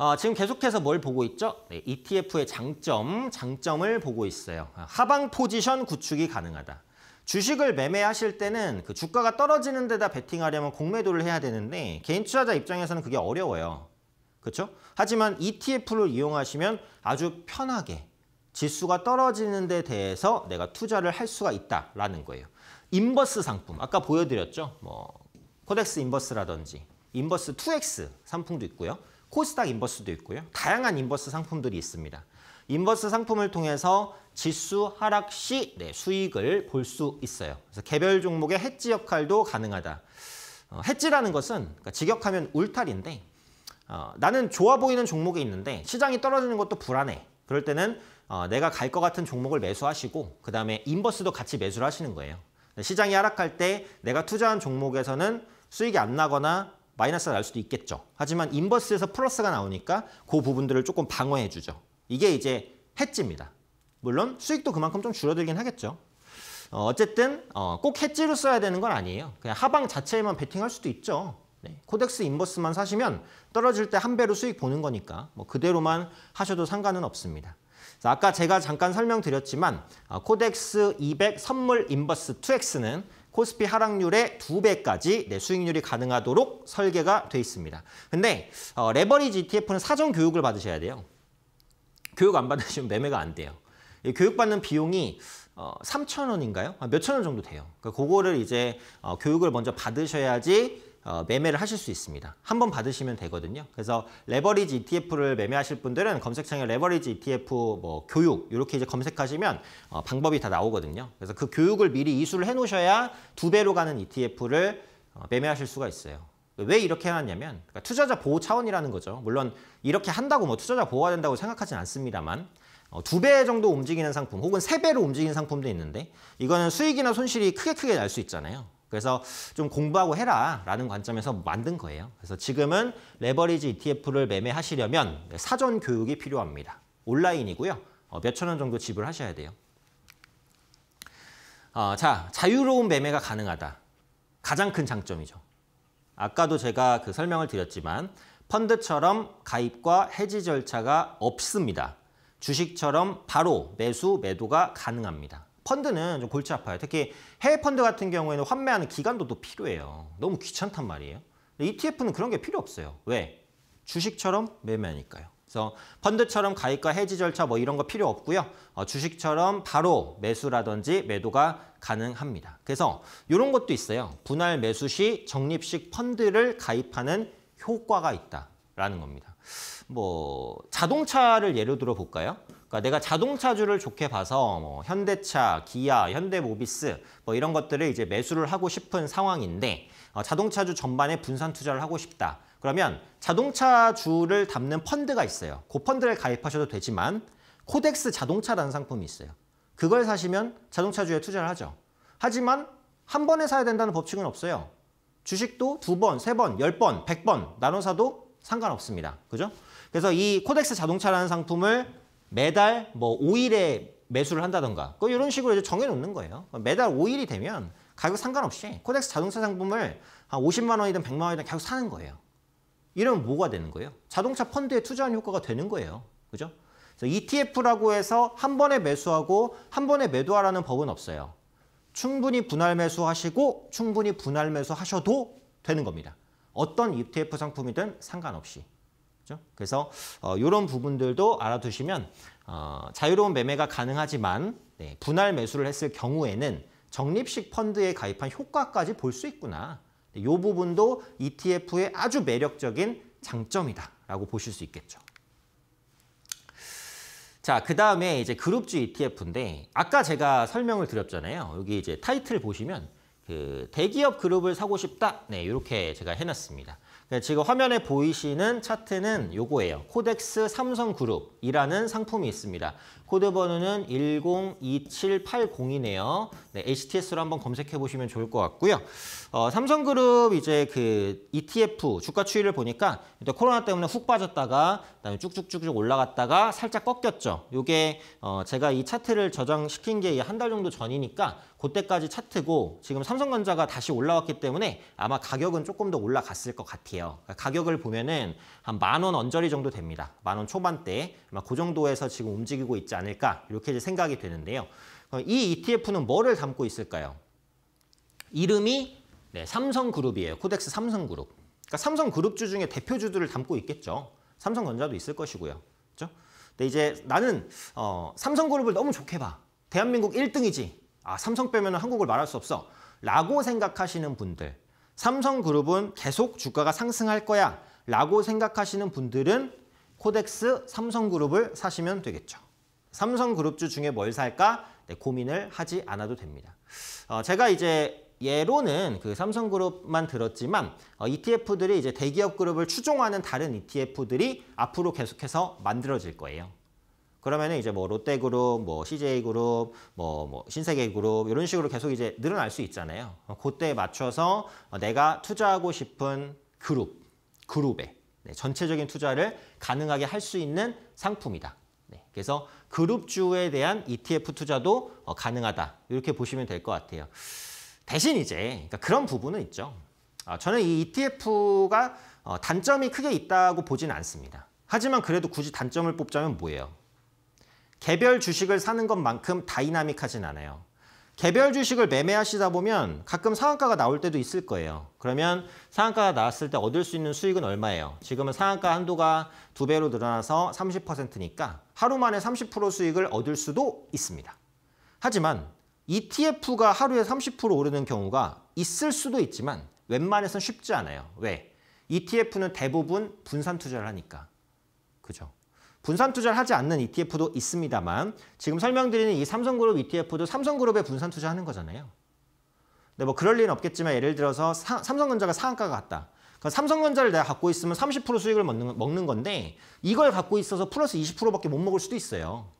어, 지금 계속해서 뭘 보고 있죠? 네, ETF의 장점, 장점을 보고 있어요. 아, 하방 포지션 구축이 가능하다. 주식을 매매하실 때는 그 주가가 떨어지는 데다 베팅하려면 공매도를 해야 되는데 개인 투자자 입장에서는 그게 어려워요. 그렇죠? 하지만 ETF를 이용하시면 아주 편하게 지수가 떨어지는 데 대해서 내가 투자를 할 수가 있다라는 거예요. 인버스 상품, 아까 보여드렸죠? 뭐 코덱스 인버스라든지 인버스 2X 상품도 있고요. 코스닥 인버스도 있고요. 다양한 인버스 상품들이 있습니다. 인버스 상품을 통해서 지수 하락 시 네, 수익을 볼 수 있어요. 그래서 개별 종목의 해지 역할도 가능하다. 어, 해지라는 것은 그러니까 직역하면 울타리인데 어, 나는 좋아 보이는 종목이 있는데 시장이 떨어지는 것도 불안해. 그럴 때는 어, 내가 갈 것 같은 종목을 매수하시고 그 다음에 인버스도 같이 매수를 하시는 거예요. 시장이 하락할 때 내가 투자한 종목에서는 수익이 안 나거나 마이너스가 날 수도 있겠죠. 하지만 인버스에서 플러스가 나오니까 그 부분들을 조금 방어해 주죠. 이게 이제 해지입니다. 물론 수익도 그만큼 좀 줄어들긴 하겠죠. 어, 어쨌든 어, 꼭 해지로 써야 되는 건 아니에요. 그냥 하방 자체에만 베팅할 수도 있죠. 네. 코덱스 인버스만 사시면 떨어질 때 한 배로 수익 보는 거니까 뭐 그대로만 하셔도 상관은 없습니다. 아까 제가 잠깐 설명드렸지만 어, 코덱스 200 선물 인버스 2X는 코스피 하락률의 두배까지 네, 수익률이 가능하도록 설계가 돼 있습니다. 근데 어, 레버리지 ETF는 사전 교육을 받으셔야 돼요. 교육 안 받으시면 매매가 안 돼요. 교육받는 비용이 어, 3천 원인가요? 아, 몇천 원 정도 돼요. 그러니까 그거를 이제 어, 교육을 먼저 받으셔야지 어, 매매를 하실 수 있습니다. 한 번 받으시면 되거든요. 그래서 레버리지 ETF를 매매하실 분들은 검색창에 레버리지 ETF 뭐 교육 이렇게 이제 검색하시면 어, 방법이 다 나오거든요. 그래서 그 교육을 미리 이수를 해놓으셔야 두 배로 가는 ETF를 어, 매매하실 수가 있어요. 왜 이렇게 해놨냐면 그러니까 투자자 보호 차원이라는 거죠. 물론 이렇게 한다고 뭐 투자자 보호가 된다고 생각하진 않습니다만 어, 두배 정도 움직이는 상품 혹은 세 배로 움직이는 상품도 있는데 이거는 수익이나 손실이 크게 크게 날 수 있잖아요. 그래서 좀 공부하고 해라 라는 관점에서 만든 거예요. 그래서 지금은 레버리지 ETF를 매매하시려면 사전 교육이 필요합니다. 온라인이고요. 어, 몇천 원 정도 지불하셔야 돼요. 어, 자, 자유로운 매매가 가능하다. 가장 큰 장점이죠. 아까도 제가 그 설명을 드렸지만 펀드처럼 가입과 해지 절차가 없습니다. 주식처럼 바로 매수, 매도가 가능합니다. 펀드는 좀 골치 아파요. 특히 해외 펀드 같은 경우에는 환매하는 기간도 또 필요해요. 너무 귀찮단 말이에요. ETF는 그런 게 필요 없어요. 왜? 주식처럼 매매하니까요. 그래서 펀드처럼 가입과 해지 절차 뭐 이런 거 필요 없고요. 어, 주식처럼 바로 매수라든지 매도가 가능합니다. 그래서 이런 것도 있어요. 분할 매수 시 적립식 펀드를 가입하는 효과가 있다라는 겁니다. 뭐 자동차를 예로 들어 볼까요? 그러니까 내가 자동차주를 좋게 봐서 뭐 현대차, 기아, 현대모비스 뭐 이런 것들을 이제 매수를 하고 싶은 상황인데 어, 자동차주 전반에 분산 투자를 하고 싶다. 그러면 자동차주를 담는 펀드가 있어요. 그 펀드를 가입하셔도 되지만 코덱스 자동차라는 상품이 있어요. 그걸 사시면 자동차주에 투자를 하죠. 하지만 한 번에 사야 된다는 법칙은 없어요. 주식도 두 번, 세 번, 열 번, 백 번 나눠 사도 상관없습니다. 그죠? 그래서 이 코덱스 자동차라는 상품을 매달 뭐 5일에 매수를 한다던가 그 이런 식으로 이제 정해놓는 거예요. 매달 5일이 되면 가격 상관없이 코덱스 자동차 상품을 한 50만 원이든 100만 원이든 계속 사는 거예요. 이러면 뭐가 되는 거예요? 자동차 펀드에 투자한 효과가 되는 거예요. 그죠? 그래서 ETF라고 해서 한 번에 매수하고 한 번에 매도하라는 법은 없어요. 충분히 분할 매수하시고 충분히 분할 매수하셔도 되는 겁니다. 어떤 ETF 상품이든 상관없이. 그죠? 그래서 이런 어, 부분들도 알아두시면 어, 자유로운 매매가 가능하지만 네, 분할 매수를 했을 경우에는 적립식 펀드에 가입한 효과까지 볼 수 있구나. 이 네, 부분도 ETF의 아주 매력적인 장점이다라고 보실 수 있겠죠. 자, 그 다음에 이제 그룹주 ETF인데 아까 제가 설명을 드렸잖아요. 여기 이제 타이틀 보시면 그 대기업 그룹을 사고 싶다. 네, 이렇게 제가 해놨습니다. 네, 지금 화면에 보이시는 차트는 요거예요. 코덱스 삼성그룹이라는 상품이 있습니다. 코드 번호는 102780이네요. 네, HTS로 한번 검색해 보시면 좋을 것 같고요. 어, 삼성그룹 이제 그 ETF 주가 추이를 보니까 일단 코로나 때문에 훅 빠졌다가 그다음에 쭉쭉쭉쭉 올라갔다가 살짝 꺾였죠. 요게 어, 제가 이 차트를 저장시킨 게 한 달 정도 전이니까 그때까지 차트고 지금 삼성전자가 다시 올라왔기 때문에 아마 가격은 조금 더 올라갔을 것 같아요. 그러니까 가격을 보면은 한 만 원 언저리 정도 됩니다. 만 원 초반대 아마 그 정도에서 지금 움직이고 있지 않을까 이렇게 생각이 되는데요. 이 ETF는 뭐를 담고 있을까요? 이름이 네, 삼성그룹이에요. 코덱스 삼성그룹. 그러니까 삼성그룹주 중에 대표주들을 담고 있겠죠. 삼성전자도 있을 것이고요. 그렇죠? 근데 이제 나는 어, 삼성그룹을 너무 좋게 봐. 대한민국 1등이지. 아 삼성 빼면 한국을 말할 수 없어. 라고 생각하시는 분들. 삼성그룹은 계속 주가가 상승할 거야. 라고 생각하시는 분들은 코덱스 삼성그룹을 사시면 되겠죠. 삼성그룹주 중에 뭘 살까 네, 고민을 하지 않아도 됩니다. 어, 제가 이제 예로는 그 삼성그룹만 들었지만 어, ETF들이 이제 대기업 그룹을 추종하는 다른 ETF들이 앞으로 계속해서 만들어질 거예요. 그러면 이제 뭐 롯데그룹, 뭐 CJ그룹, 뭐, 뭐 신세계그룹 이런 식으로 계속 이제 늘어날 수 있잖아요. 어, 그때에 맞춰서 어, 내가 투자하고 싶은 그룹, 그룹에 네, 전체적인 투자를 가능하게 할 수 있는 상품이다. 네, 그래서 그룹주에 대한 ETF 투자도 어, 가능하다. 이렇게 보시면 될 것 같아요. 대신 이제 그러니까 그런 부분은 있죠. 어, 저는 이 ETF가 어, 단점이 크게 있다고 보진 않습니다. 하지만 그래도 굳이 단점을 뽑자면 뭐예요? 개별 주식을 사는 것만큼 다이나믹하진 않아요. 개별 주식을 매매하시다 보면 가끔 상한가가 나올 때도 있을 거예요. 그러면 상한가가 나왔을 때 얻을 수 있는 수익은 얼마예요? 지금은 상한가 한도가 두 배로 늘어나서 30%니까 하루 만에 30% 수익을 얻을 수도 있습니다. 하지만 ETF가 하루에 30% 오르는 경우가 있을 수도 있지만 웬만해선 쉽지 않아요. 왜? ETF는 대부분 분산 투자를 하니까. 그죠? 분산 투자를 하지 않는 ETF도 있습니다만 지금 설명드리는 이 삼성그룹 ETF도 삼성그룹에 분산 투자하는 거잖아요. 근데 뭐 그럴 리는 없겠지만 예를 들어서 사, 삼성전자가 상한가가 같다. 그러니까 삼성전자를 내가 갖고 있으면 30% 수익을 먹는, 먹는 건데 이걸 갖고 있어서 플러스 20%밖에 못 먹을 수도 있어요.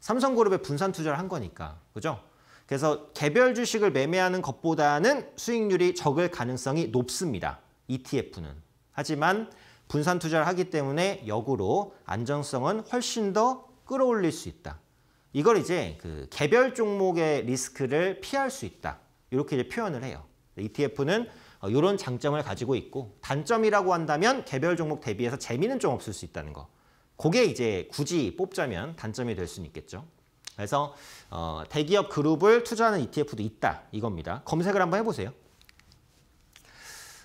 삼성그룹에 분산 투자를 한 거니까. 그죠? 그래서 개별 주식을 매매하는 것보다는 수익률이 적을 가능성이 높습니다. ETF는. 하지만 분산 투자를 하기 때문에 역으로 안정성은 훨씬 더 끌어올릴 수 있다. 이걸 이제 그 개별 종목의 리스크를 피할 수 있다. 이렇게 이제 표현을 해요. ETF는 이런 어, 장점을 가지고 있고 단점이라고 한다면 개별 종목 대비해서 재미는 좀 없을 수 있다는 거. 그게 이제 굳이 뽑자면 단점이 될 수는 있겠죠. 그래서 어, 대기업 그룹을 투자하는 ETF도 있다 이겁니다. 검색을 한번 해보세요.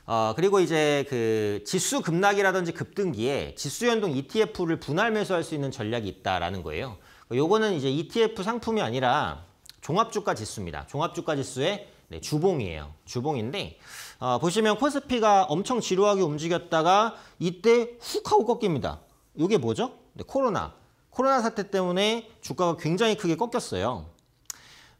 어, 그리고 이제 그 지수 급락이라든지 급등기에 지수 연동 ETF를 분할 매수할 수 있는 전략이 있다라는 거예요. 그러니까 요거는 이제 ETF 상품이 아니라 종합주가 지수입니다. 종합주가 지수의 네, 주봉이에요. 주봉인데 어, 보시면 코스피가 엄청 지루하게 움직였다가 이때 훅 하고 꺾입니다. 이게 뭐죠? 네, 코로나. 코로나 사태 때문에 주가가 굉장히 크게 꺾였어요.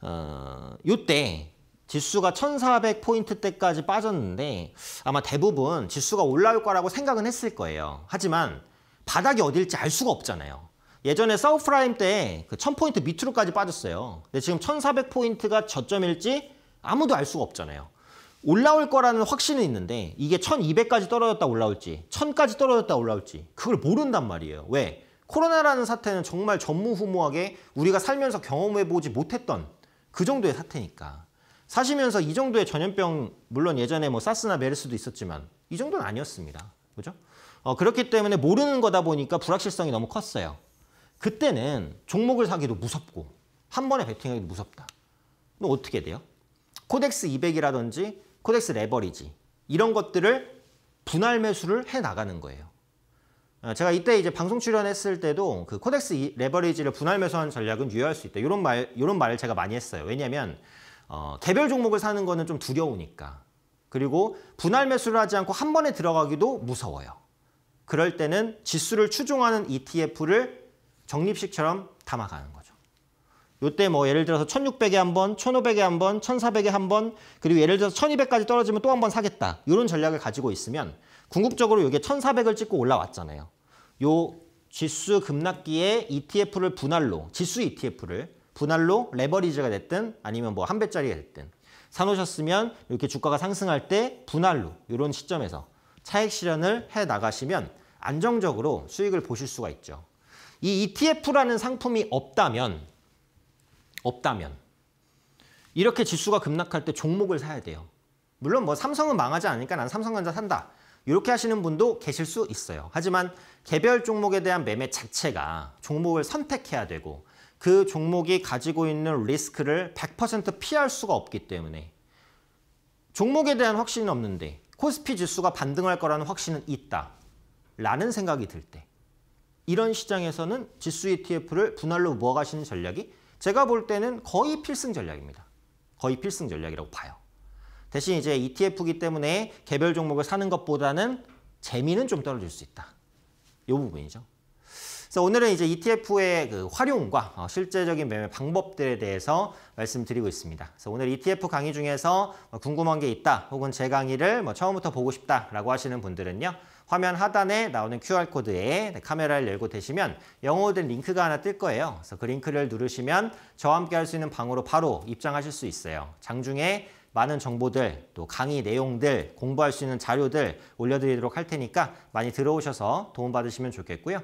어, 요때 지수가 1 4 0 0포인트때까지 빠졌는데 아마 대부분 지수가 올라올 거라고 생각은 했을 거예요. 하지만 바닥이 어딜지 알 수가 없잖아요. 예전에 서브프라임때그 1000포인트 밑으로까지 빠졌어요. 근데 지금 1400포인트가 저점일지 아무도 알 수가 없잖아요. 올라올 거라는 확신은 있는데 이게 1200까지 떨어졌다 올라올지 1000까지 떨어졌다 올라올지 그걸 모른단 말이에요. 왜? 코로나라는 사태는 정말 전무후무하게 우리가 살면서 경험해보지 못했던 그 정도의 사태니까. 사시면서 이 정도의 전염병 물론 예전에 뭐 사스나 메르스도 있었지만 이 정도는 아니었습니다. 그죠? 어, 그렇기 때문에 모르는 거다 보니까 불확실성이 너무 컸어요. 그때는 종목을 사기도 무섭고 한 번에 베팅하기도 무섭다. 그럼 어떻게 돼요? 코덱스 200이라든지 코덱스 레버리지 이런 것들을 분할 매수를 해 나가는 거예요. 어, 제가 이때 이제 방송 출연했을 때도 그 코덱스 레버리지를 분할 매수하는 전략은 유효할 수 있다. 이런 말 이런 말을 제가 많이 했어요. 왜냐하면 어, 개별 종목을 사는 거는 좀 두려우니까. 그리고 분할 매수를 하지 않고 한 번에 들어가기도 무서워요. 그럴 때는 지수를 추종하는 ETF를 적립식처럼 담아가는 거죠. 요때 뭐 예를 들어서 1600에 한 번, 1500에 한 번, 1400에 한 번, 그리고 예를 들어서 1200까지 떨어지면 또 한 번 사겠다. 이런 전략을 가지고 있으면 궁극적으로 이게 1400을 찍고 올라왔잖아요. 요 지수 급락기에 ETF를 분할로, 지수 ETF를 분할로 레버리지가 됐든 아니면 뭐 한 배짜리가 됐든 사놓으셨으면 이렇게 주가가 상승할 때 분할로 이런 시점에서 차익 실현을 해 나가시면 안정적으로 수익을 보실 수가 있죠. 이 ETF라는 상품이 없다면 없다면 이렇게 지수가 급락할 때 종목을 사야 돼요. 물론 뭐 삼성은 망하지 않으니까 난 삼성전자 산다. 이렇게 하시는 분도 계실 수 있어요. 하지만 개별 종목에 대한 매매 자체가 종목을 선택해야 되고 그 종목이 가지고 있는 리스크를 100% 피할 수가 없기 때문에 종목에 대한 확신은 없는데 코스피 지수가 반등할 거라는 확신은 있다. 라는 생각이 들 때. 이런 시장에서는 지수 ETF를 분할로 모아가시는 전략이 제가 볼 때는 거의 필승 전략입니다. 거의 필승 전략이라고 봐요. 대신 이제 ETF이기 때문에 개별 종목을 사는 것보다는 재미는 좀 떨어질 수 있다. 이 부분이죠. 그래서 오늘은 이제 ETF의 그 활용과 어, 실제적인 매매 방법들에 대해서 말씀드리고 있습니다. 그래서 오늘 ETF 강의 중에서 뭐 궁금한 게 있다 혹은 제 강의를 뭐 처음부터 보고 싶다라고 하시는 분들은요. 화면 하단에 나오는 QR코드에 네, 카메라를 열고 되시면 영어로 된 링크가 하나 뜰 거예요. 그래서 그 링크를 누르시면 저와 함께 할 수 있는 방으로 바로 입장하실 수 있어요. 장중에 많은 정보들, 또 강의 내용들, 공부할 수 있는 자료들 올려드리도록 할 테니까 많이 들어오셔서 도움받으시면 좋겠고요.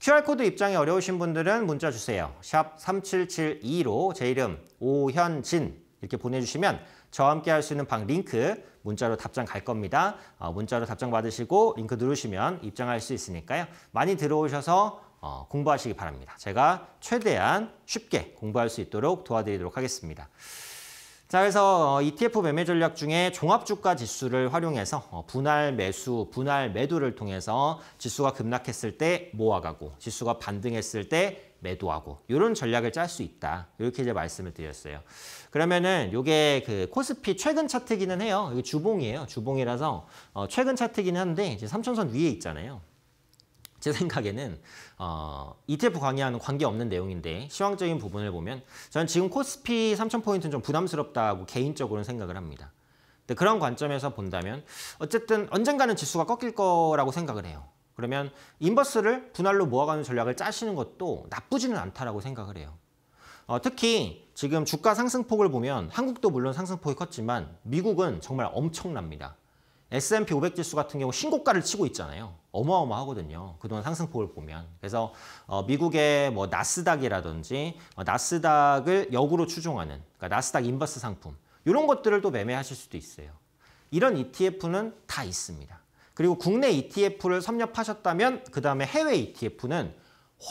QR코드 입장이 어려우신 분들은 문자 주세요. 샵 3772로 제 이름 오현진 이렇게 보내주시면 저와 함께 할 수 있는 방 링크 문자로 답장 갈 겁니다. 어, 문자로 답장 받으시고 링크 누르시면 입장할 수 있으니까요. 많이 들어오셔서 어, 공부하시기 바랍니다. 제가 최대한 쉽게 공부할 수 있도록 도와드리도록 하겠습니다. 자, 그래서 어, ETF 매매 전략 중에 종합 주가 지수를 활용해서 어, 분할 매수, 분할 매도를 통해서 지수가 급락했을 때 모아가고 지수가 반등했을 때 매도하고 이런 전략을 짤 수 있다. 이렇게 이제 말씀을 드렸어요. 그러면은 요게 그 코스피 최근 차트기는 해요. 이게 주봉이에요. 주봉이라서 어 최근 차트기는 한데 이제 삼천선 위에 있잖아요. 제 생각에는 어, ETF 강의와는 관계없는 내용인데 시황적인 부분을 보면 저는 지금 코스피 3,000포인트는 좀 부담스럽다고 개인적으로는 생각을 합니다. 근데 그런 관점에서 본다면 어쨌든 언젠가는 지수가 꺾일 거라고 생각을 해요. 그러면 인버스를 분할로 모아가는 전략을 짜시는 것도 나쁘지는 않다라고 생각을 해요. 어, 특히 지금 주가 상승폭을 보면 한국도 물론 상승폭이 컸지만 미국은 정말 엄청납니다. S&P 500 지수 같은 경우 신고가를 치고 있잖아요. 어마어마하거든요. 그동안 상승폭을 보면. 그래서 어, 미국의 뭐 나스닥이라든지 어, 나스닥을 역으로 추종하는 그러니까 나스닥 인버스 상품 이런 것들을 또 매매하실 수도 있어요. 이런 ETF는 다 있습니다. 그리고 국내 ETF를 섭렵하셨다면 그 다음에 해외 ETF는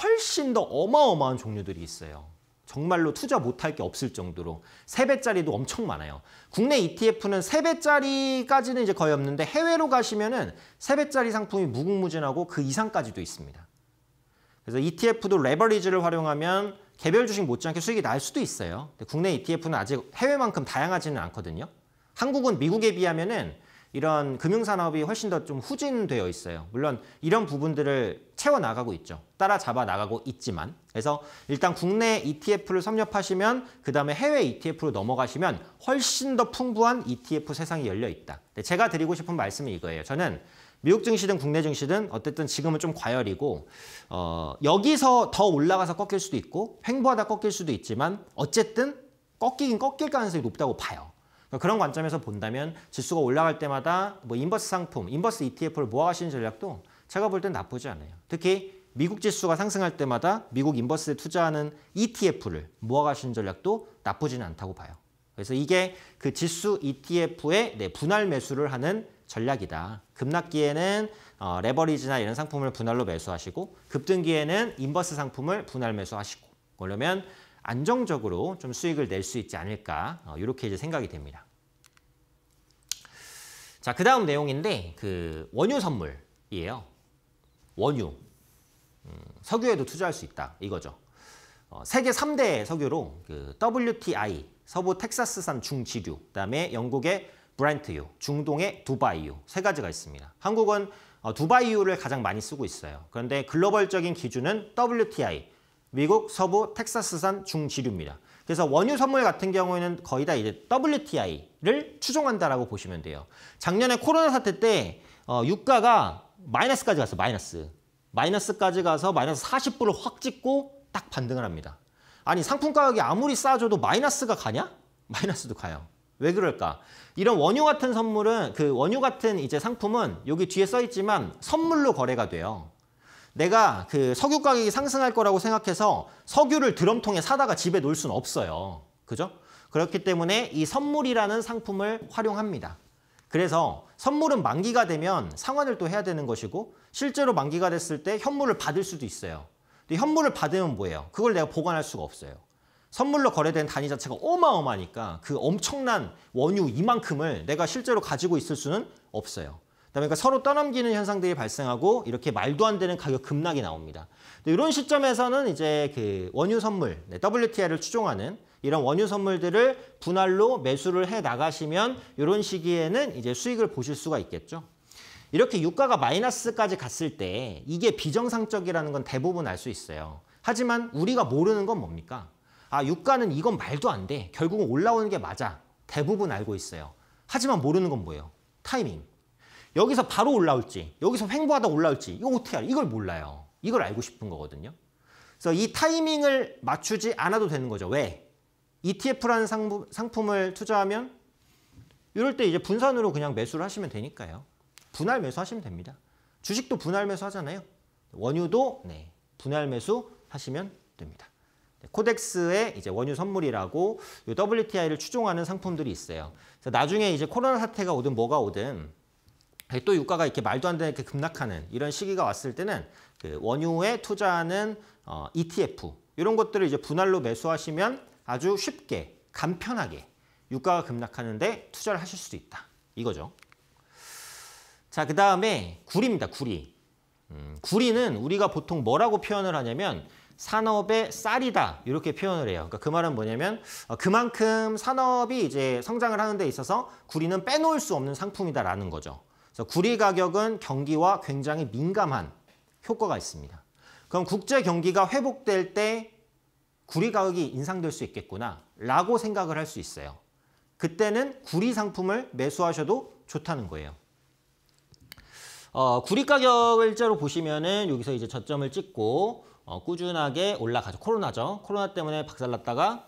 훨씬 더 어마어마한 종류들이 있어요. 정말로 투자 못할 게 없을 정도로 세배짜리도 엄청 많아요. 국내 ETF는 세배짜리까지는 이제 거의 없는데 해외로 가시면은 세배짜리 상품이 무궁무진하고 그 이상까지도 있습니다. 그래서 ETF도 레버리지를 활용하면 개별 주식 못지않게 수익이 날 수도 있어요. 국내 ETF는 아직 해외만큼 다양하지는 않거든요. 한국은 미국에 비하면은 이런 금융산업이 훨씬 더 좀 후진되어 있어요. 물론 이런 부분들을 채워나가고 있죠. 따라잡아 나가고 있지만 그래서 일단 국내 ETF를 섭렵하시면 그 다음에 해외 ETF로 넘어가시면 훨씬 더 풍부한 ETF 세상이 열려있다. 네, 제가 드리고 싶은 말씀이 이거예요. 저는 미국 증시든 국내 증시든 어쨌든 지금은 좀 과열이고 어, 여기서 더 올라가서 꺾일 수도 있고 횡보하다 꺾일 수도 있지만 어쨌든 꺾이긴 꺾일 가능성이 높다고 봐요. 그러니까 그런 관점에서 본다면 지수가 올라갈 때마다 뭐 인버스 상품, 인버스 ETF를 모아가시는 전략도 제가 볼 땐 나쁘지 않아요. 특히 미국 지수가 상승할 때마다 미국 인버스에 투자하는 ETF를 모아가시는 전략도 나쁘지는 않다고 봐요. 그래서 이게 그 지수 ETF의 네, 분할 매수를 하는 전략이다. 급락기에는 어, 레버리지나 이런 상품을 분할로 매수하시고 급등기에는 인버스 상품을 분할 매수하시고 그러면 안정적으로 좀 수익을 낼 수 있지 않을까 이렇게 어, 이제 생각이 됩니다. 자, 그 다음 내용인데 그 원유 선물이에요. 원유. 음, 석유에도 투자할 수 있다. 이거죠. 어, 세계 3대 석유로 그 WTI, 서부 텍사스산 중지류, 그다음에 영국의 브렌트유, 중동의 두바이유 세 가지가 있습니다. 한국은 어, 두바이유를 가장 많이 쓰고 있어요. 그런데 글로벌적인 기준은 WTI, 미국 서부 텍사스산 중지류입니다. 그래서 원유 선물 같은 경우에는 거의 다 이제 WTI를 추종한다라고 보시면 돼요. 작년에 코로나 사태 때 어, 유가가 마이너스까지 갔어 마이너스. 마이너스까지 가서 마이너스 40불을 확 찍고 딱 반등을 합니다. 아니 상품 가격이 아무리 싸줘도 마이너스가 가냐? 마이너스도 가요. 왜 그럴까? 이런 원유 같은 선물은 그 원유 같은 이제 상품은 여기 뒤에 써 있지만 선물로 거래가 돼요. 내가 그 석유 가격이 상승할 거라고 생각해서 석유를 드럼통에 사다가 집에 놓을 수는 없어요. 그죠? 그렇기 때문에 이 선물이라는 상품을 활용합니다. 그래서 선물은 만기가 되면 상환을 또 해야 되는 것이고 실제로 만기가 됐을 때 현물을 받을 수도 있어요. 근데 현물을 받으면 뭐예요? 그걸 내가 보관할 수가 없어요. 선물로 거래된 단위 자체가 어마어마하니까 그 엄청난 원유 이만큼을 내가 실제로 가지고 있을 수는 없어요. 그러니까 서로 떠넘기는 현상들이 발생하고 이렇게 말도 안 되는 가격 급락이 나옵니다. 이런 시점에서는 이제 그 원유 선물, 네, WTI를 추종하는 이런 원유 선물들을 분할로 매수를 해 나가시면 이런 시기에는 이제 수익을 보실 수가 있겠죠. 이렇게 유가가 마이너스까지 갔을 때 이게 비정상적이라는 건 대부분 알 수 있어요. 하지만 우리가 모르는 건 뭡니까? 아, 유가는 이건 말도 안 돼. 결국은 올라오는 게 맞아. 대부분 알고 있어요. 하지만 모르는 건 뭐예요? 타이밍. 여기서 바로 올라올지 여기서 횡보하다 올라올지 이거 어떻게 알아? 이걸 몰라요. 이걸 알고 싶은 거거든요. 그래서 이 타이밍을 맞추지 않아도 되는 거죠. 왜? ETF라는 상품, 상품을 투자하면 이럴 때 이제 분산으로 그냥 매수를 하시면 되니까요. 분할 매수하시면 됩니다. 주식도 분할 매수 하잖아요. 원유도 네, 분할 매수 하시면 됩니다. 네, 코덱스의 이제 원유 선물이라고 WTI를 추종하는 상품들이 있어요. 나중에 이제 코로나 사태가 오든 뭐가 오든 또 유가가 이렇게 말도 안 되게 급락하는 이런 시기가 왔을 때는 그 원유에 투자하는 어, ETF 이런 것들을 이제 분할로 매수하시면 아주 쉽게 간편하게 유가가 급락하는데 투자를 하실 수도 있다. 이거죠. 자, 그 다음에 구리입니다. 구리. 음, 구리는 우리가 보통 뭐라고 표현을 하냐면 산업의 쌀이다 이렇게 표현을 해요. 그러니까 그 말은 뭐냐면 어, 그만큼 산업이 이제 성장을 하는 데 있어서 구리는 빼놓을 수 없는 상품이다라는 거죠. 구리 가격은 경기와 굉장히 민감한 효과가 있습니다. 그럼 국제 경기가 회복될 때 구리 가격이 인상될 수 있겠구나 라고 생각을 할 수 있어요. 그때는 구리 상품을 매수하셔도 좋다는 거예요. 어, 구리 가격을 자로 보시면은 여기서 이제 저점을 찍고 어, 꾸준하게 올라가죠. 코로나죠. 코로나 때문에 박살났다가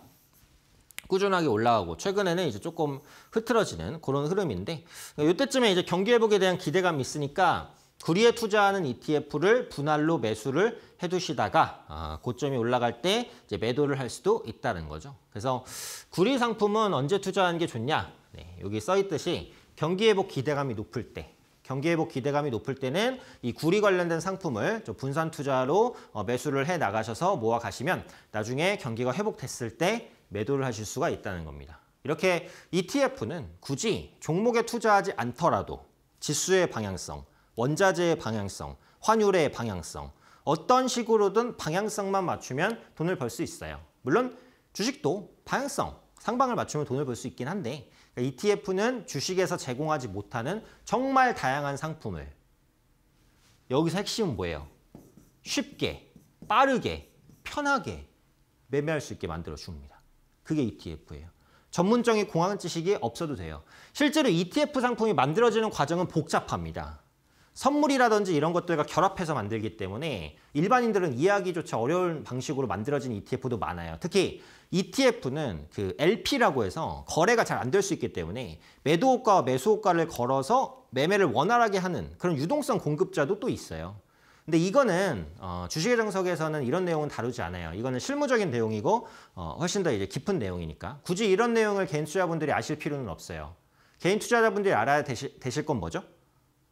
꾸준하게 올라가고 최근에는 이제 조금 흐트러지는 그런 흐름인데 이때쯤에 이제 경기 회복에 대한 기대감이 있으니까 구리에 투자하는 ETF를 분할로 매수를 해두시다가 아, 고점이 올라갈 때 이제 매도를 할 수도 있다는 거죠. 그래서 구리 상품은 언제 투자하는 게 좋냐? 네, 여기 써 있듯이 경기 회복 기대감이 높을 때 경기 회복 기대감이 높을 때는 이 구리 관련된 상품을 분산 투자로 어, 매수를 해 나가셔서 모아 가시면 나중에 경기가 회복됐을 때 매도를 하실 수가 있다는 겁니다. 이렇게 ETF는 굳이 종목에 투자하지 않더라도 지수의 방향성, 원자재의 방향성, 환율의 방향성 어떤 식으로든 방향성만 맞추면 돈을 벌 수 있어요. 물론 주식도 방향성, 상방을 맞추면 돈을 벌 수 있긴 한데 그러니까 ETF는 주식에서 제공하지 못하는 정말 다양한 상품을 여기서 핵심은 뭐예요? 쉽게, 빠르게, 편하게 매매할 수 있게 만들어 줍니다. 그게 ETF예요. 전문적인 공학 지식이 없어도 돼요. 실제로 ETF 상품이 만들어지는 과정은 복잡합니다. 선물이라든지 이런 것들과 결합해서 만들기 때문에 일반인들은 이해하기조차 어려운 방식으로 만들어진 ETF도 많아요. 특히 ETF는 그 LP라고 해서 거래가 잘 안 될 수 있기 때문에 매도호가와 매수호가를 걸어서 매매를 원활하게 하는 그런 유동성 공급자도 또 있어요. 근데 이거는 어, 주식의 정석에서는 이런 내용은 다루지 않아요. 이거는 실무적인 내용이고 어, 훨씬 더 이제 깊은 내용이니까 굳이 이런 내용을 개인 투자분들이 자 아실 필요는 없어요. 개인 투자자분들이 알아야 되실, 되실 건 뭐죠?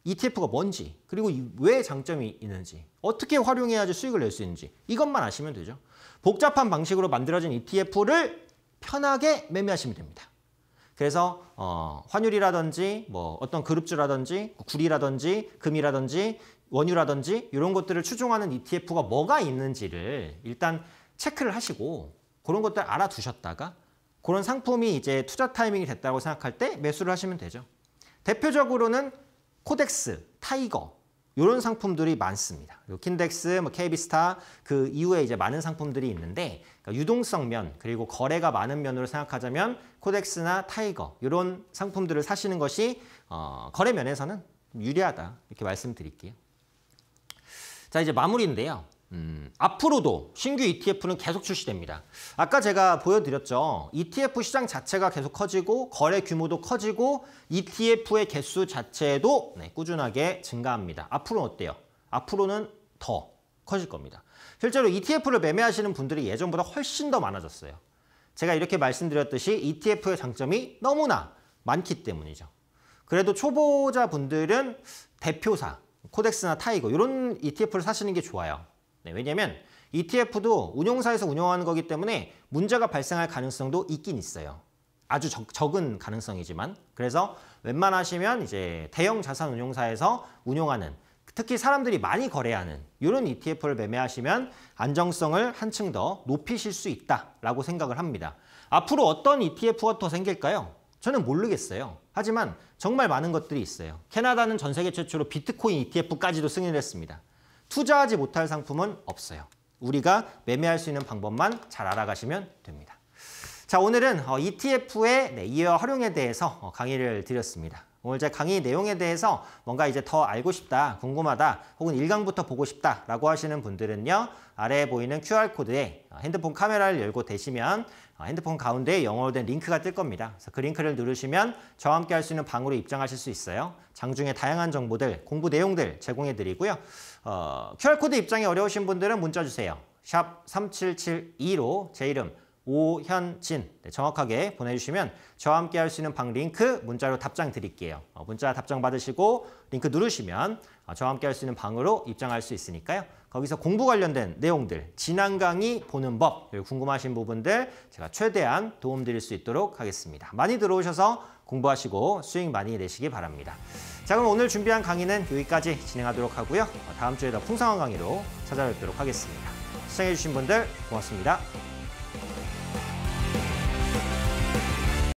ETF가 뭔지 그리고 왜 장점이 있는지 어떻게 활용해야지 수익을 낼 수 있는지 이것만 아시면 되죠. 복잡한 방식으로 만들어진 ETF를 편하게 매매하시면 됩니다. 그래서 어, 환율이라든지 뭐 어떤 그룹주라든지 구리라든지 금이라든지 원유라든지 이런 것들을 추종하는 ETF가 뭐가 있는지를 일단 체크를 하시고 그런 것들 알아두셨다가 그런 상품이 이제 투자 타이밍이 됐다고 생각할 때 매수를 하시면 되죠. 대표적으로는 코덱스, 타이거 이런 상품들이 많습니다. 킨덱스, 뭐 KB스타 그 이후에 이제 많은 상품들이 있는데 그러니까 유동성 면 그리고 거래가 많은 면으로 생각하자면 코덱스나 타이거 이런 상품들을 사시는 것이 어, 거래 면에서는 유리하다 이렇게 말씀드릴게요. 자 이제 마무리인데요. 음. 앞으로도 신규 ETF는 계속 출시됩니다. 아까 제가 보여드렸죠. ETF 시장 자체가 계속 커지고 거래 규모도 커지고 ETF의 개수 자체도 네, 꾸준하게 증가합니다. 앞으로는 어때요? 앞으로는 더 커질 겁니다. 실제로 ETF를 매매하시는 분들이 예전보다 훨씬 더 많아졌어요. 제가 이렇게 말씀드렸듯이 ETF의 장점이 너무나 많기 때문이죠. 그래도 초보자분들은 대표사, 코덱스나 타이거 이런 ETF를 사시는 게 좋아요. 네, 왜냐하면 ETF도 운용사에서 운영하는 거기 때문에 문제가 발생할 가능성도 있긴 있어요. 아주 적, 은 가능성이지만 그래서 웬만하시면 이제 대형 자산 운용사에서 운용하는 특히 사람들이 많이 거래하는 이런 ETF를 매매하시면 안정성을 한층 더 높이실 수 있다라고 생각을 합니다. 앞으로 어떤 ETF가 더 생길까요? 저는 모르겠어요. 하지만 정말 많은 것들이 있어요. 캐나다는 전 세계 최초로 비트코인 ETF까지도 승인했습니다. 투자하지 못할 상품은 없어요. 우리가 매매할 수 있는 방법만 잘 알아가시면 됩니다. 자 오늘은 어, ETF의 네, 이해와 활용에 대해서 어, 강의를 드렸습니다. 오늘 제 강의 내용에 대해서 뭔가 이제 더 알고 싶다, 궁금하다, 혹은 일강부터 보고 싶다라고 하시는 분들은요. 아래에 보이는 QR코드에 어, 핸드폰 카메라를 열고 대시면 어, 핸드폰 가운데 영어로 된 링크가 뜰 겁니다. 그래서 그 링크를 누르시면 저와 함께 할 수 있는 방으로 입장하실 수 있어요. 장중에 다양한 정보들, 공부 내용들 제공해 드리고요. 어, QR코드 입장이 어려우신 분들은 문자 주세요. 샵 3772로 제 이름 오현진 네, 정확하게 보내주시면 저와 함께 할 수 있는 방 링크 문자로 답장 드릴게요. 어, 문자 답장 받으시고 링크 누르시면 어, 저와 함께 할 수 있는 방으로 입장할 수 있으니까요. 거기서 공부 관련된 내용들, 지난 강의 보는 법, 궁금하신 부분들 제가 최대한 도움드릴 수 있도록 하겠습니다. 많이 들어오셔서 공부하시고 수익 많이 내시기 바랍니다. 자 그럼 오늘 준비한 강의는 여기까지 진행하도록 하고요. 다음 주에 더 풍성한 강의로 찾아뵙도록 하겠습니다. 시청해주신 분들 고맙습니다.